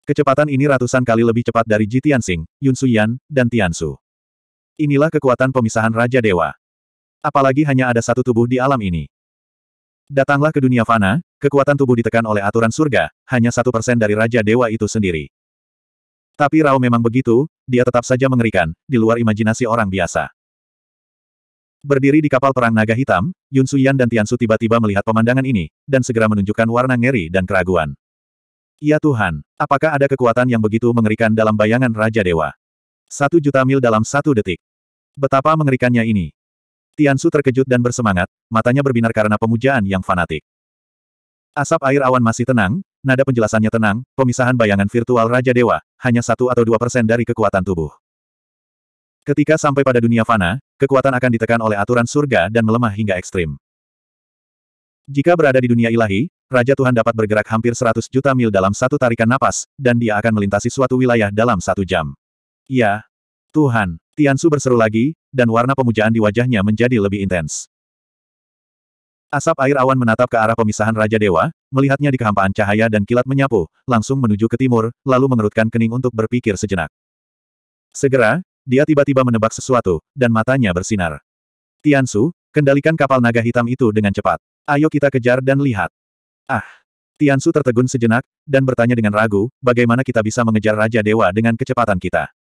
Kecepatan ini ratusan kali lebih cepat dari Jitian Sing, Yun Suyan, dan Tian Su. Inilah kekuatan pemisahan Raja Dewa. Apalagi hanya ada satu tubuh di alam ini. Datanglah ke dunia fana, kekuatan tubuh ditekan oleh aturan surga, hanya satu persen dari Raja Dewa itu sendiri. Tapi Rao memang begitu, dia tetap saja mengerikan, di luar imajinasi orang biasa. Berdiri di kapal perang naga hitam, Yun Suyan dan Tian Su tiba-tiba melihat pemandangan ini, dan segera menunjukkan warna ngeri dan keraguan. Ya Tuhan, apakah ada kekuatan yang begitu mengerikan dalam bayangan Raja Dewa? Satu juta mil dalam satu detik. Betapa mengerikannya ini. Tiansu terkejut dan bersemangat, matanya berbinar karena pemujaan yang fanatik. Asap air awan masih tenang, nada penjelasannya tenang, pemisahan bayangan virtual Raja Dewa, hanya satu atau dua persen dari kekuatan tubuh. Ketika sampai pada dunia fana, kekuatan akan ditekan oleh aturan surga dan melemah hingga ekstrim. Jika berada di dunia ilahi, Raja Tuhan dapat bergerak hampir 100 juta mil dalam satu tarikan napas, dan dia akan melintasi suatu wilayah dalam satu jam. Ya, Tuhan, Tiansu berseru lagi, dan warna pemujaan di wajahnya menjadi lebih intens. Asap air awan menatap ke arah pemisahan Raja Dewa, melihatnya di kehampaan cahaya dan kilat menyapu, langsung menuju ke timur, lalu mengerutkan kening untuk berpikir sejenak. Segera, dia tiba-tiba menebak sesuatu, dan matanya bersinar. Tiansu, kendalikan kapal naga hitam itu dengan cepat. Ayo kita kejar dan lihat. Ah! Tiansu tertegun sejenak, dan bertanya dengan ragu, bagaimana kita bisa mengejar Raja Dewa dengan kecepatan kita.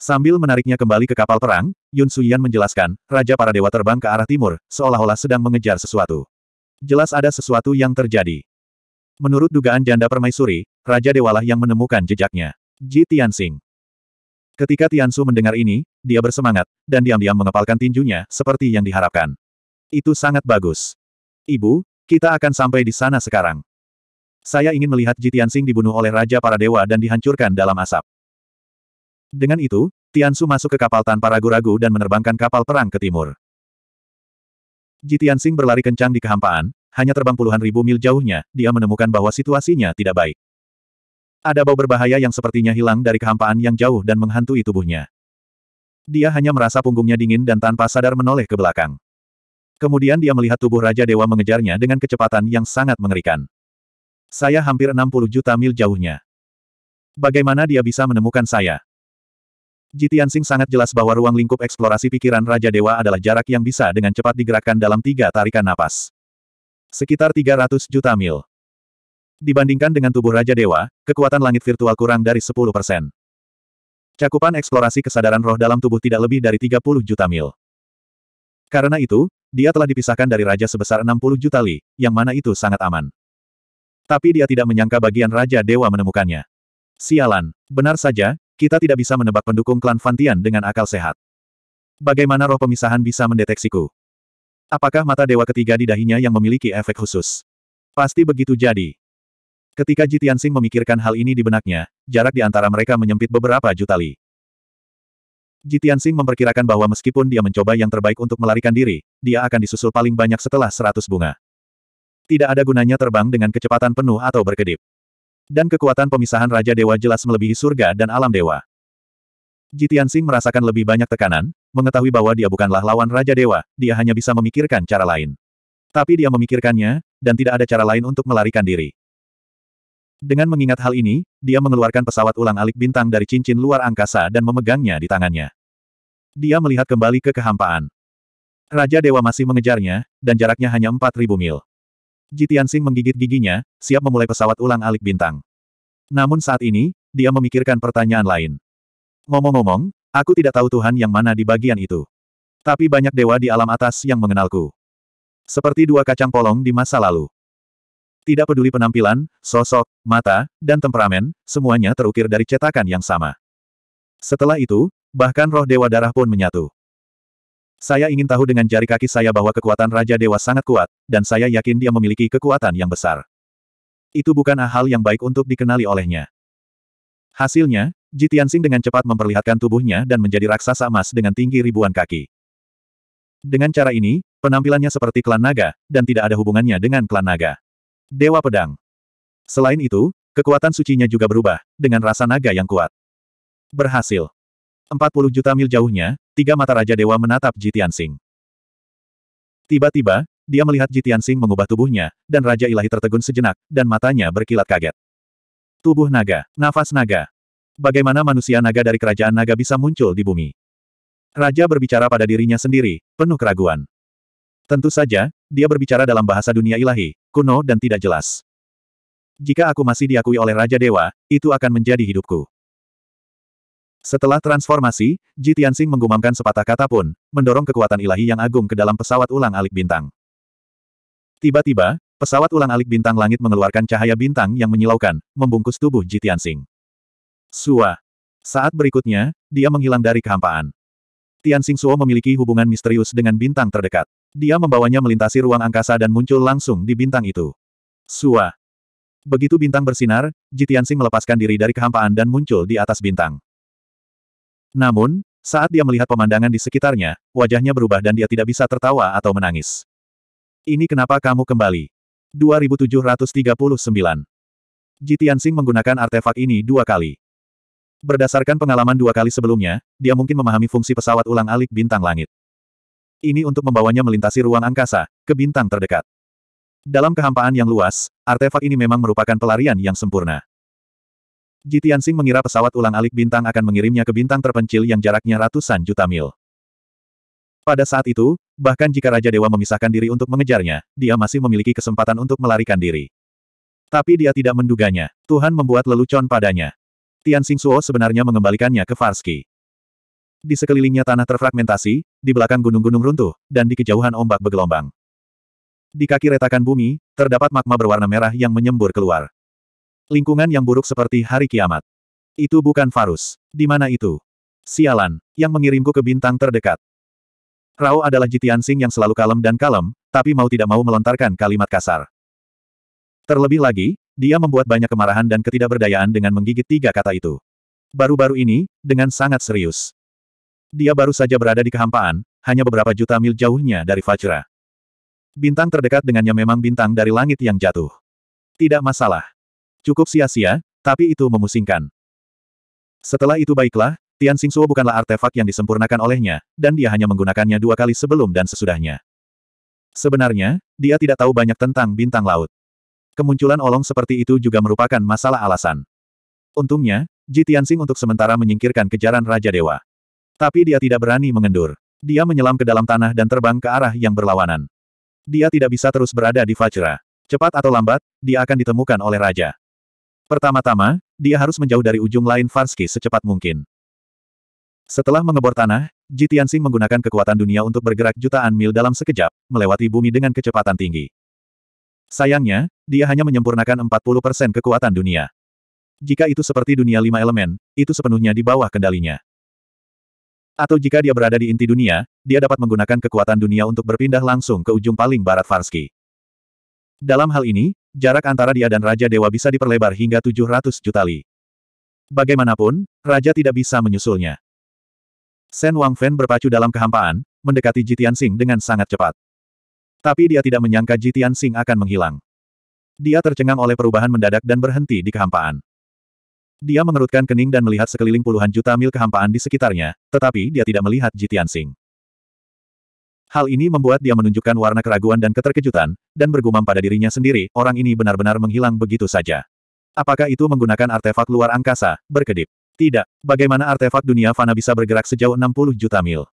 Sambil menariknya kembali ke kapal perang, Yun Suyan menjelaskan, Raja para dewa terbang ke arah timur, seolah-olah sedang mengejar sesuatu. Jelas ada sesuatu yang terjadi. Menurut dugaan janda permaisuri, Raja Dewalah yang menemukan jejaknya. Ji Tianxing. Ketika Tiansu mendengar ini, dia bersemangat, dan diam-diam mengepalkan tinjunya, seperti yang diharapkan. Itu sangat bagus. Ibu, kita akan sampai di sana sekarang. Saya ingin melihat Ji Tianxing dibunuh oleh Raja para Dewa dan dihancurkan dalam asap. Dengan itu, Tiansu masuk ke kapal tanpa ragu-ragu dan menerbangkan kapal perang ke timur. Ji Tianxing berlari kencang di kehampaan, hanya terbang puluhan ribu mil jauhnya, dia menemukan bahwa situasinya tidak baik. Ada bau berbahaya yang sepertinya hilang dari kehampaan yang jauh dan menghantui tubuhnya. Dia hanya merasa punggungnya dingin dan tanpa sadar menoleh ke belakang. Kemudian dia melihat tubuh Raja Dewa mengejarnya dengan kecepatan yang sangat mengerikan. Saya hampir 60 juta mil jauhnya. Bagaimana dia bisa menemukan saya? Jitian Sing sangat jelas bahwa ruang lingkup eksplorasi pikiran Raja Dewa adalah jarak yang bisa dengan cepat digerakkan dalam tiga tarikan napas. Sekitar 300 juta mil. Dibandingkan dengan tubuh Raja Dewa, kekuatan langit virtual kurang dari 10 persen. Cakupan eksplorasi kesadaran roh dalam tubuh tidak lebih dari 30 juta mil. Karena itu, dia telah dipisahkan dari raja sebesar 60 juta li, yang mana itu sangat aman. Tapi dia tidak menyangka bagian Raja Dewa menemukannya. Sialan, benar saja, kita tidak bisa menebak pendukung klan Fantian dengan akal sehat. Bagaimana roh pemisahan bisa mendeteksiku? Apakah mata dewa ketiga di dahinya yang memiliki efek khusus? Pasti begitu jadi. Ketika Jitian Sing memikirkan hal ini di benaknya, jarak di antara mereka menyempit beberapa juta li. Jitian Sing memperkirakan bahwa meskipun dia mencoba yang terbaik untuk melarikan diri, dia akan disusul paling banyak setelah seratus bunga. Tidak ada gunanya terbang dengan kecepatan penuh atau berkedip dan kekuatan pemisahan Raja Dewa jelas melebihi surga dan alam dewa. Jitiansing merasakan lebih banyak tekanan, mengetahui bahwa dia bukanlah lawan Raja Dewa, dia hanya bisa memikirkan cara lain. Tapi dia memikirkannya, dan tidak ada cara lain untuk melarikan diri. Dengan mengingat hal ini, dia mengeluarkan pesawat ulang-alik bintang dari cincin luar angkasa dan memegangnya di tangannya. Dia melihat kembali ke kehampaan. Raja Dewa masih mengejarnya, dan jaraknya hanya 4.000 mil. Jitian Sing menggigit giginya, siap memulai pesawat ulang alik bintang. Namun saat ini, dia memikirkan pertanyaan lain. Ngomong-ngomong, aku tidak tahu Tuhan yang mana di bagian itu. Tapi banyak dewa di alam atas yang mengenalku. Seperti dua kacang polong di masa lalu. Tidak peduli penampilan, sosok, mata, dan temperamen, semuanya terukir dari cetakan yang sama. Setelah itu, bahkan roh dewa darah pun menyatu. Saya ingin tahu dengan jari kaki saya bahwa kekuatan Raja Dewa sangat kuat, dan saya yakin dia memiliki kekuatan yang besar. Itu bukan hal yang baik untuk dikenali olehnya. Hasilnya, Jitiansing dengan cepat memperlihatkan tubuhnya dan menjadi raksasa emas dengan tinggi ribuan kaki. Dengan cara ini, penampilannya seperti klan naga, dan tidak ada hubungannya dengan klan naga. Dewa Pedang. Selain itu, kekuatan sucinya juga berubah, dengan rasa naga yang kuat. Berhasil. 40 juta mil jauhnya, tiga mata Raja Dewa menatap Jitian Sing. Tiba-tiba, dia melihat Jitian Sing mengubah tubuhnya, dan Raja Ilahi tertegun sejenak, dan matanya berkilat kaget. Tubuh naga, nafas naga. Bagaimana manusia naga dari kerajaan naga bisa muncul di bumi? Raja berbicara pada dirinya sendiri, penuh keraguan. Tentu saja, dia berbicara dalam bahasa dunia ilahi, kuno dan tidak jelas. Jika aku masih diakui oleh Raja Dewa, itu akan menjadi hidupku. Setelah transformasi, Ji Tianxing menggumamkan sepatah kata pun, mendorong kekuatan ilahi yang agung ke dalam pesawat ulang alik bintang. Tiba-tiba, pesawat ulang alik bintang langit mengeluarkan cahaya bintang yang menyilaukan, membungkus tubuh Ji Tianxing. Sua. Saat berikutnya, dia menghilang dari kehampaan. Tianxing Suo memiliki hubungan misterius dengan bintang terdekat. Dia membawanya melintasi ruang angkasa dan muncul langsung di bintang itu. Sua. Begitu bintang bersinar, Ji Tianxing melepaskan diri dari kehampaan dan muncul di atas bintang. Namun, saat dia melihat pemandangan di sekitarnya, wajahnya berubah dan dia tidak bisa tertawa atau menangis. Ini kenapa kamu kembali? 2739. Singh menggunakan artefak ini dua kali. Berdasarkan pengalaman dua kali sebelumnya, dia mungkin memahami fungsi pesawat ulang-alik bintang langit. Ini untuk membawanya melintasi ruang angkasa, ke bintang terdekat. Dalam kehampaan yang luas, artefak ini memang merupakan pelarian yang sempurna. Jitiansing mengira pesawat ulang-alik bintang akan mengirimnya ke bintang terpencil yang jaraknya ratusan juta mil. Pada saat itu, bahkan jika Raja Dewa memisahkan diri untuk mengejarnya, dia masih memiliki kesempatan untuk melarikan diri. Tapi dia tidak menduganya. Tuhan membuat lelucon padanya. Tian Sing Suo sebenarnya mengembalikannya ke Farski. Di sekelilingnya tanah terfragmentasi, di belakang gunung-gunung runtuh, dan di kejauhan ombak bergelombang. Di kaki retakan bumi, terdapat magma berwarna merah yang menyembur keluar. Lingkungan yang buruk seperti hari kiamat. Itu bukan Farus. Di mana itu? Sialan, yang mengirimku ke bintang terdekat. Rao adalah Jitian Jitiansing yang selalu kalem dan kalem, tapi mau tidak mau melontarkan kalimat kasar. Terlebih lagi, dia membuat banyak kemarahan dan ketidakberdayaan dengan menggigit tiga kata itu. Baru-baru ini, dengan sangat serius. Dia baru saja berada di kehampaan, hanya beberapa juta mil jauhnya dari Fajra. Bintang terdekat dengannya memang bintang dari langit yang jatuh. Tidak masalah. Cukup sia-sia, tapi itu memusingkan. Setelah itu baiklah, Tian Xingsuo bukanlah artefak yang disempurnakan olehnya, dan dia hanya menggunakannya dua kali sebelum dan sesudahnya. Sebenarnya, dia tidak tahu banyak tentang bintang laut. Kemunculan olong seperti itu juga merupakan masalah alasan. Untungnya, Ji Tianxing untuk sementara menyingkirkan kejaran Raja Dewa. Tapi dia tidak berani mengendur. Dia menyelam ke dalam tanah dan terbang ke arah yang berlawanan. Dia tidak bisa terus berada di Fajra. Cepat atau lambat, dia akan ditemukan oleh Raja. Pertama-tama, dia harus menjauh dari ujung lain Varsky secepat mungkin. Setelah mengebor tanah, Jitian Sing menggunakan kekuatan dunia untuk bergerak jutaan mil dalam sekejap, melewati bumi dengan kecepatan tinggi. Sayangnya, dia hanya menyempurnakan 40% kekuatan dunia. Jika itu seperti dunia lima elemen, itu sepenuhnya di bawah kendalinya. Atau jika dia berada di inti dunia, dia dapat menggunakan kekuatan dunia untuk berpindah langsung ke ujung paling barat Varsky. Dalam hal ini, jarak antara dia dan Raja Dewa bisa diperlebar hingga 700 juta li. Bagaimanapun, Raja tidak bisa menyusulnya. Sen Wangfen berpacu dalam kehampaan, mendekati Jitian Sing dengan sangat cepat. Tapi dia tidak menyangka Jitian Sing akan menghilang. Dia tercengang oleh perubahan mendadak dan berhenti di kehampaan. Dia mengerutkan kening dan melihat sekeliling puluhan juta mil kehampaan di sekitarnya, tetapi dia tidak melihat Jitian Sing. Hal ini membuat dia menunjukkan warna keraguan dan keterkejutan, dan bergumam pada dirinya sendiri, orang ini benar-benar menghilang begitu saja. Apakah itu menggunakan artefak luar angkasa, berkedip? Tidak. Bagaimana artefak dunia fana bisa bergerak sejauh 60 juta mil?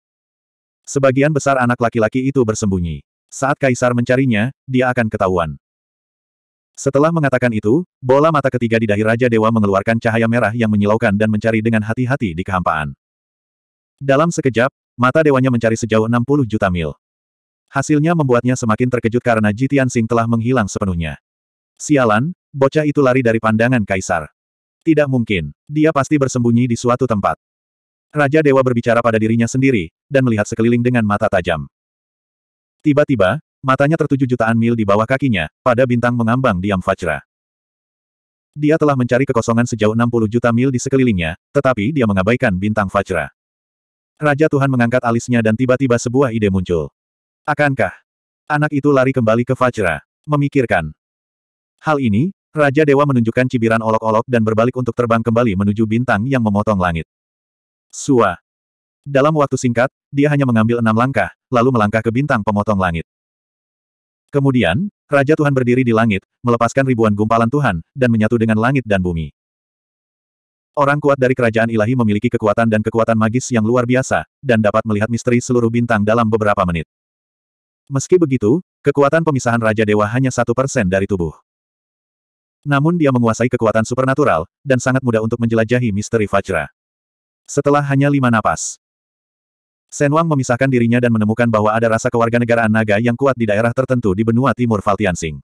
Sebagian besar anak laki-laki itu bersembunyi. Saat Kaisar mencarinya, dia akan ketahuan. Setelah mengatakan itu, bola mata ketiga di dahi Raja Dewa mengeluarkan cahaya merah yang menyilaukan dan mencari dengan hati-hati di kehampaan. Dalam sekejap, Mata dewanya mencari sejauh 60 juta mil. Hasilnya membuatnya semakin terkejut karena Jitian Sing telah menghilang sepenuhnya. Sialan, bocah itu lari dari pandangan kaisar. Tidak mungkin, dia pasti bersembunyi di suatu tempat. Raja Dewa berbicara pada dirinya sendiri, dan melihat sekeliling dengan mata tajam. Tiba-tiba, matanya tertuju jutaan mil di bawah kakinya, pada bintang mengambang diam Fajra. Dia telah mencari kekosongan sejauh 60 juta mil di sekelilingnya, tetapi dia mengabaikan bintang Fajra. Raja Tuhan mengangkat alisnya dan tiba-tiba sebuah ide muncul. Akankah? Anak itu lari kembali ke Fajra? Memikirkan. Hal ini, Raja Dewa menunjukkan cibiran olok-olok dan berbalik untuk terbang kembali menuju bintang yang memotong langit. Sua. Dalam waktu singkat, dia hanya mengambil enam langkah, lalu melangkah ke bintang pemotong langit. Kemudian, Raja Tuhan berdiri di langit, melepaskan ribuan gumpalan Tuhan, dan menyatu dengan langit dan bumi. Orang kuat dari kerajaan ilahi memiliki kekuatan dan kekuatan magis yang luar biasa, dan dapat melihat misteri seluruh bintang dalam beberapa menit. Meski begitu, kekuatan pemisahan Raja Dewa hanya satu persen dari tubuh. Namun dia menguasai kekuatan supernatural, dan sangat mudah untuk menjelajahi misteri fajra. Setelah hanya lima napas, Sen Wang memisahkan dirinya dan menemukan bahwa ada rasa kewarganegaraan naga yang kuat di daerah tertentu di benua timur Valtiansing.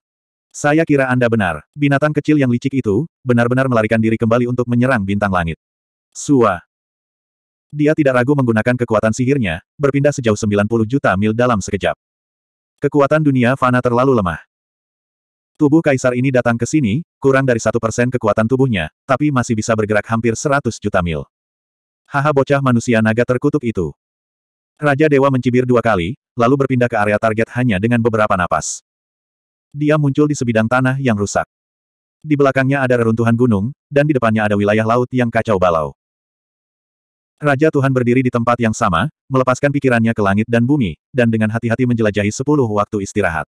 Saya kira Anda benar, binatang kecil yang licik itu, benar-benar melarikan diri kembali untuk menyerang bintang langit. Sua. Dia tidak ragu menggunakan kekuatan sihirnya, berpindah sejauh 90 juta mil dalam sekejap. Kekuatan dunia fana terlalu lemah. Tubuh kaisar ini datang ke sini, kurang dari satu persen kekuatan tubuhnya, tapi masih bisa bergerak hampir 100 juta mil. Haha bocah manusia naga terkutuk itu. Raja Dewa mencibir dua kali, lalu berpindah ke area target hanya dengan beberapa napas dia muncul di sebidang tanah yang rusak. Di belakangnya ada reruntuhan gunung, dan di depannya ada wilayah laut yang kacau balau. Raja Tuhan berdiri di tempat yang sama, melepaskan pikirannya ke langit dan bumi, dan dengan hati-hati menjelajahi sepuluh waktu istirahat.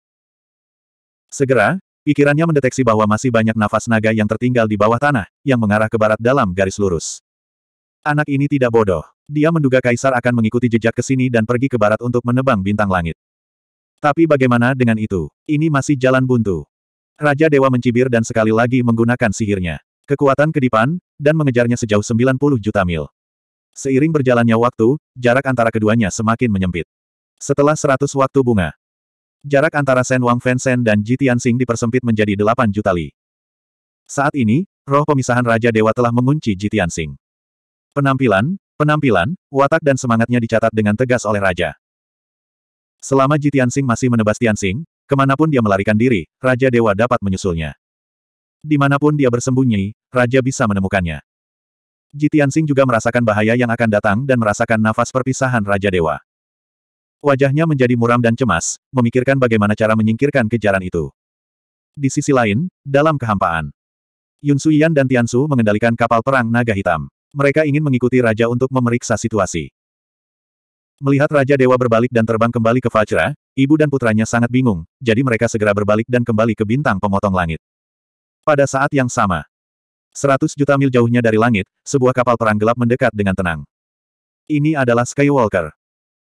Segera, pikirannya mendeteksi bahwa masih banyak nafas naga yang tertinggal di bawah tanah, yang mengarah ke barat dalam garis lurus. Anak ini tidak bodoh. Dia menduga Kaisar akan mengikuti jejak ke sini dan pergi ke barat untuk menebang bintang langit. Tapi bagaimana dengan itu? Ini masih jalan buntu. Raja Dewa mencibir dan sekali lagi menggunakan sihirnya. Kekuatan kedipan, dan mengejarnya sejauh 90 juta mil. Seiring berjalannya waktu, jarak antara keduanya semakin menyempit. Setelah 100 waktu bunga, jarak antara Shen Wang Fansen dan Ji Tianxing dipersempit menjadi 8 juta li. Saat ini, roh pemisahan Raja Dewa telah mengunci Ji Tianxing. Penampilan, penampilan, watak dan semangatnya dicatat dengan tegas oleh Raja. Selama Ji Tianxing masih menebas Tianxing, kemanapun dia melarikan diri, Raja Dewa dapat menyusulnya. Dimanapun dia bersembunyi, Raja bisa menemukannya. Ji Tianxing juga merasakan bahaya yang akan datang dan merasakan nafas perpisahan Raja Dewa. Wajahnya menjadi muram dan cemas, memikirkan bagaimana cara menyingkirkan kejaran itu. Di sisi lain, dalam kehampaan, Yun Suyan dan Tian Su mengendalikan kapal perang naga hitam. Mereka ingin mengikuti Raja untuk memeriksa situasi. Melihat Raja Dewa berbalik dan terbang kembali ke Fajra, ibu dan putranya sangat bingung, jadi mereka segera berbalik dan kembali ke bintang pemotong langit. Pada saat yang sama, 100 juta mil jauhnya dari langit, sebuah kapal perang gelap mendekat dengan tenang. Ini adalah Skywalker.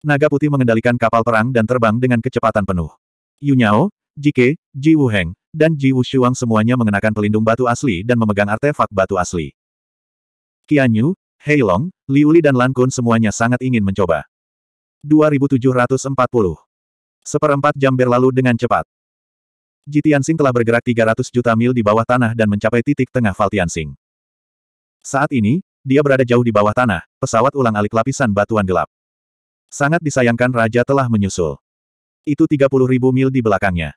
Naga putih mengendalikan kapal perang dan terbang dengan kecepatan penuh. Yunyao, Jike, Ji Wuheng, dan Ji Wushuang semuanya mengenakan pelindung batu asli dan memegang artefak batu asli. Qianyu, Heilong, Liuli dan Lan semuanya sangat ingin mencoba. 2740. Seperempat jam berlalu dengan cepat. Jitiansing telah bergerak 300 juta mil di bawah tanah dan mencapai titik tengah Valtiansing. Saat ini, dia berada jauh di bawah tanah, pesawat ulang-alik lapisan batuan gelap. Sangat disayangkan Raja telah menyusul. Itu 30 ribu mil di belakangnya.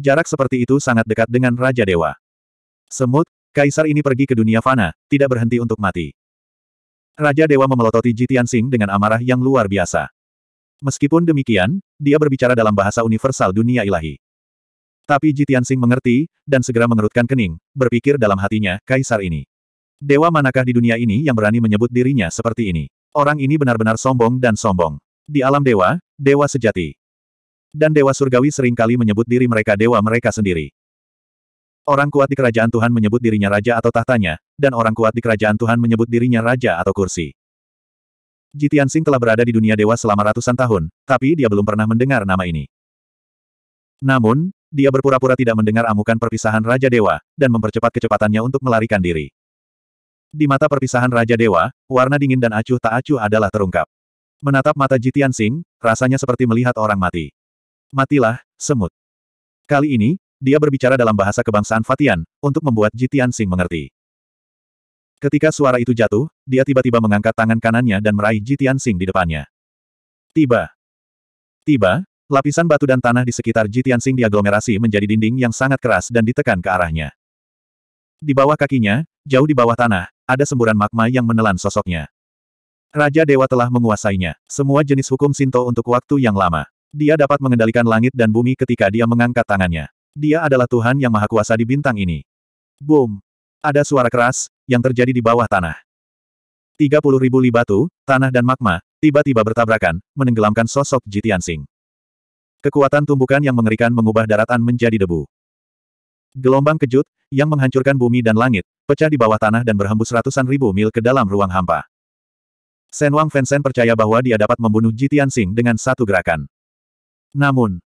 Jarak seperti itu sangat dekat dengan Raja Dewa. Semut, Kaisar ini pergi ke dunia fana, tidak berhenti untuk mati. Raja Dewa memelototi Jitian dengan amarah yang luar biasa. Meskipun demikian, dia berbicara dalam bahasa universal dunia ilahi. Tapi Jitian Jitiansing mengerti, dan segera mengerutkan kening, berpikir dalam hatinya, kaisar ini. Dewa manakah di dunia ini yang berani menyebut dirinya seperti ini? Orang ini benar-benar sombong dan sombong. Di alam dewa, dewa sejati. Dan dewa surgawi seringkali menyebut diri mereka dewa mereka sendiri. Orang kuat di kerajaan Tuhan menyebut dirinya raja atau tahtanya, dan orang kuat di kerajaan Tuhan menyebut dirinya raja atau kursi. Jitian Sing telah berada di dunia dewa selama ratusan tahun, tapi dia belum pernah mendengar nama ini. Namun, dia berpura-pura tidak mendengar amukan perpisahan Raja Dewa, dan mempercepat kecepatannya untuk melarikan diri. Di mata perpisahan Raja Dewa, warna dingin dan acuh tak acuh adalah terungkap. Menatap mata Jitian Sing, rasanya seperti melihat orang mati. Matilah, semut. Kali ini, dia berbicara dalam bahasa kebangsaan Fatian, untuk membuat Jitian Sing mengerti. Ketika suara itu jatuh, dia tiba-tiba mengangkat tangan kanannya dan meraih Jitian Tianxing di depannya. Tiba. Tiba, lapisan batu dan tanah di sekitar Jitian Tianxing diaglomerasi menjadi dinding yang sangat keras dan ditekan ke arahnya. Di bawah kakinya, jauh di bawah tanah, ada semburan magma yang menelan sosoknya. Raja Dewa telah menguasainya, semua jenis hukum Sinto untuk waktu yang lama. Dia dapat mengendalikan langit dan bumi ketika dia mengangkat tangannya. Dia adalah Tuhan yang Maha Kuasa di bintang ini. Boom! Ada suara keras, yang terjadi di bawah tanah. 30 ribu li batu, tanah dan magma, tiba-tiba bertabrakan, menenggelamkan sosok Jitian Sing. Kekuatan tumbukan yang mengerikan mengubah daratan menjadi debu. Gelombang kejut, yang menghancurkan bumi dan langit, pecah di bawah tanah dan berhembus ratusan ribu mil ke dalam ruang hampa. Wang Fensen percaya bahwa dia dapat membunuh Jitian Sing dengan satu gerakan. Namun,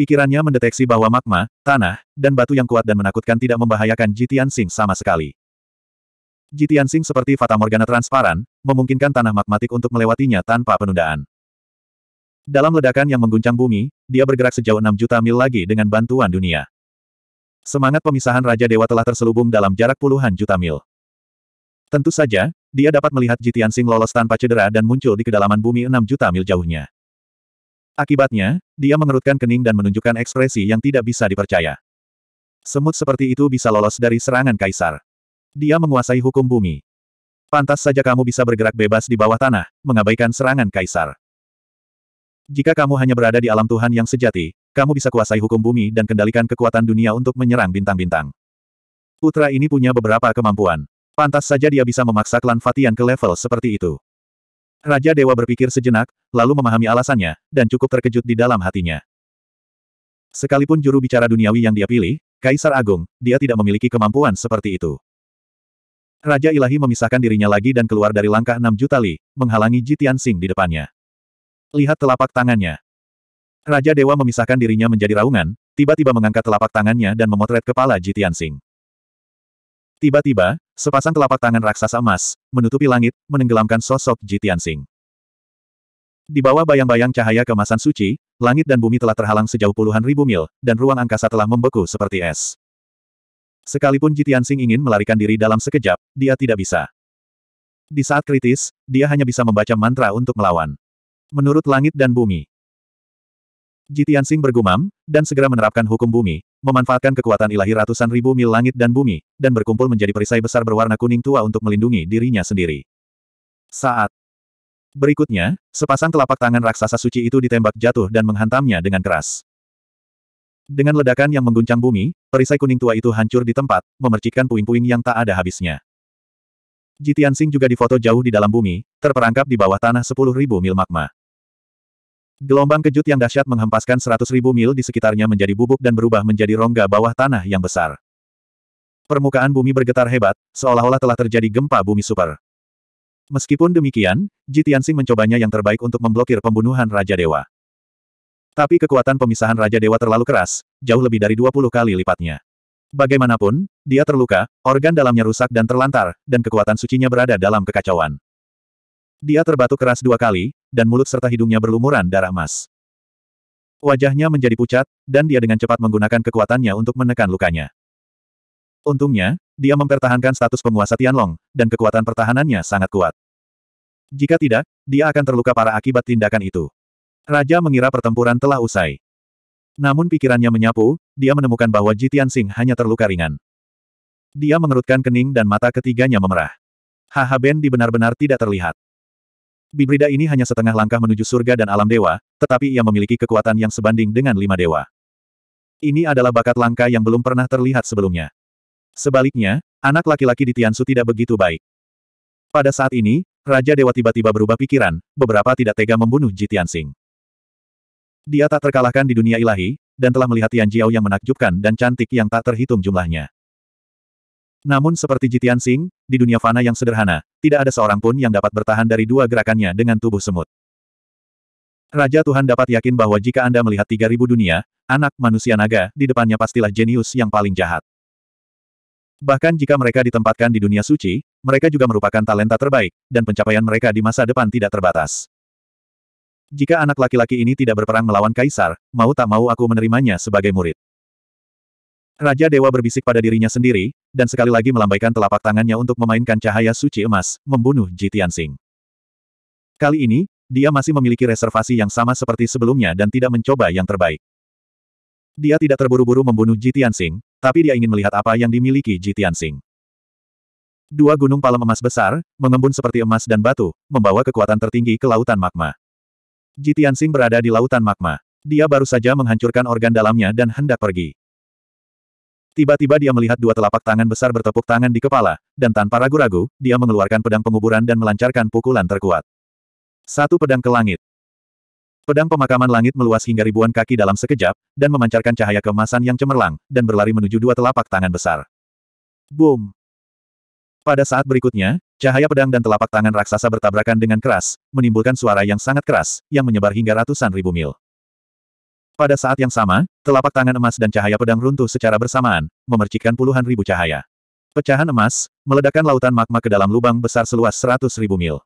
Pikirannya mendeteksi bahwa magma, tanah, dan batu yang kuat dan menakutkan tidak membahayakan Jitian Sing sama sekali. Jitian Sing seperti Fata Morgana transparan, memungkinkan tanah magmatik untuk melewatinya tanpa penundaan. Dalam ledakan yang mengguncang bumi, dia bergerak sejauh 6 juta mil lagi dengan bantuan dunia. Semangat pemisahan Raja Dewa telah terselubung dalam jarak puluhan juta mil. Tentu saja, dia dapat melihat Jitian Sing lolos tanpa cedera dan muncul di kedalaman bumi 6 juta mil jauhnya. Akibatnya, dia mengerutkan kening dan menunjukkan ekspresi yang tidak bisa dipercaya. Semut seperti itu bisa lolos dari serangan kaisar. Dia menguasai hukum bumi. Pantas saja kamu bisa bergerak bebas di bawah tanah, mengabaikan serangan kaisar. Jika kamu hanya berada di alam Tuhan yang sejati, kamu bisa kuasai hukum bumi dan kendalikan kekuatan dunia untuk menyerang bintang-bintang. Putra ini punya beberapa kemampuan. Pantas saja dia bisa memaksa klan Fatian ke level seperti itu. Raja Dewa berpikir sejenak, lalu memahami alasannya, dan cukup terkejut di dalam hatinya. Sekalipun juru bicara duniawi yang dia pilih, Kaisar Agung, dia tidak memiliki kemampuan seperti itu. Raja Ilahi memisahkan dirinya lagi dan keluar dari langkah 6 juta li, menghalangi Jitian Singh di depannya. Lihat telapak tangannya. Raja Dewa memisahkan dirinya menjadi raungan, tiba-tiba mengangkat telapak tangannya dan memotret kepala Jitian Singh. Tiba-tiba, Sepasang telapak tangan raksasa emas, menutupi langit, menenggelamkan sosok Ji Tianxing. Di bawah bayang-bayang cahaya kemasan suci, langit dan bumi telah terhalang sejauh puluhan ribu mil, dan ruang angkasa telah membeku seperti es. Sekalipun Ji Tianxing ingin melarikan diri dalam sekejap, dia tidak bisa. Di saat kritis, dia hanya bisa membaca mantra untuk melawan. Menurut langit dan bumi, Ji Tianxing bergumam, dan segera menerapkan hukum bumi, memanfaatkan kekuatan ilahi ratusan ribu mil langit dan bumi, dan berkumpul menjadi perisai besar berwarna kuning tua untuk melindungi dirinya sendiri. Saat berikutnya, sepasang telapak tangan raksasa suci itu ditembak jatuh dan menghantamnya dengan keras. Dengan ledakan yang mengguncang bumi, perisai kuning tua itu hancur di tempat, memercikkan puing-puing yang tak ada habisnya. Ji Tianxing juga difoto jauh di dalam bumi, terperangkap di bawah tanah sepuluh ribu mil magma. Gelombang kejut yang dahsyat menghempaskan seratus ribu mil di sekitarnya menjadi bubuk dan berubah menjadi rongga bawah tanah yang besar. Permukaan bumi bergetar hebat, seolah-olah telah terjadi gempa bumi super. Meskipun demikian, Jitiansing mencobanya yang terbaik untuk memblokir pembunuhan Raja Dewa. Tapi kekuatan pemisahan Raja Dewa terlalu keras, jauh lebih dari 20 kali lipatnya. Bagaimanapun, dia terluka, organ dalamnya rusak dan terlantar, dan kekuatan sucinya berada dalam kekacauan. Dia terbatuk keras dua kali, dan mulut serta hidungnya berlumuran darah emas. Wajahnya menjadi pucat, dan dia dengan cepat menggunakan kekuatannya untuk menekan lukanya. Untungnya, dia mempertahankan status penguasa Tianlong, dan kekuatan pertahanannya sangat kuat. Jika tidak, dia akan terluka parah akibat tindakan itu. Raja mengira pertempuran telah usai. Namun pikirannya menyapu, dia menemukan bahwa Ji Tianxing hanya terluka ringan. Dia mengerutkan kening dan mata ketiganya memerah. Haha Ben di benar-benar tidak terlihat. Bibrida ini hanya setengah langkah menuju surga dan alam dewa, tetapi ia memiliki kekuatan yang sebanding dengan lima dewa. Ini adalah bakat langka yang belum pernah terlihat sebelumnya. Sebaliknya, anak laki-laki di Tiansu tidak begitu baik. Pada saat ini, Raja Dewa tiba-tiba berubah pikiran, beberapa tidak tega membunuh Ji Tianxing. Dia tak terkalahkan di dunia ilahi, dan telah melihat Tian Jiao yang menakjubkan dan cantik yang tak terhitung jumlahnya. Namun seperti Jitian Sing, di dunia fana yang sederhana, tidak ada seorang pun yang dapat bertahan dari dua gerakannya dengan tubuh semut. Raja Tuhan dapat yakin bahwa jika Anda melihat 3000 dunia, anak manusia naga, di depannya pastilah jenius yang paling jahat. Bahkan jika mereka ditempatkan di dunia suci, mereka juga merupakan talenta terbaik, dan pencapaian mereka di masa depan tidak terbatas. Jika anak laki-laki ini tidak berperang melawan kaisar, mau tak mau aku menerimanya sebagai murid. Raja Dewa berbisik pada dirinya sendiri, dan sekali lagi melambaikan telapak tangannya untuk memainkan cahaya suci emas, membunuh Ji Tianxing. Kali ini, dia masih memiliki reservasi yang sama seperti sebelumnya dan tidak mencoba yang terbaik. Dia tidak terburu-buru membunuh Ji Tianxing, tapi dia ingin melihat apa yang dimiliki Ji Tianxing. Dua gunung palem emas besar, mengembun seperti emas dan batu, membawa kekuatan tertinggi ke lautan magma. Sing berada di lautan magma. Dia baru saja menghancurkan organ dalamnya dan hendak pergi. Tiba-tiba dia melihat dua telapak tangan besar bertepuk tangan di kepala, dan tanpa ragu-ragu, dia mengeluarkan pedang penguburan dan melancarkan pukulan terkuat. Satu pedang ke langit. Pedang pemakaman langit meluas hingga ribuan kaki dalam sekejap, dan memancarkan cahaya kemasan yang cemerlang, dan berlari menuju dua telapak tangan besar. Boom! Pada saat berikutnya, cahaya pedang dan telapak tangan raksasa bertabrakan dengan keras, menimbulkan suara yang sangat keras, yang menyebar hingga ratusan ribu mil. Pada saat yang sama, telapak tangan emas dan cahaya pedang runtuh secara bersamaan, memercikkan puluhan ribu cahaya. Pecahan emas, meledakkan lautan magma ke dalam lubang besar seluas seratus ribu mil.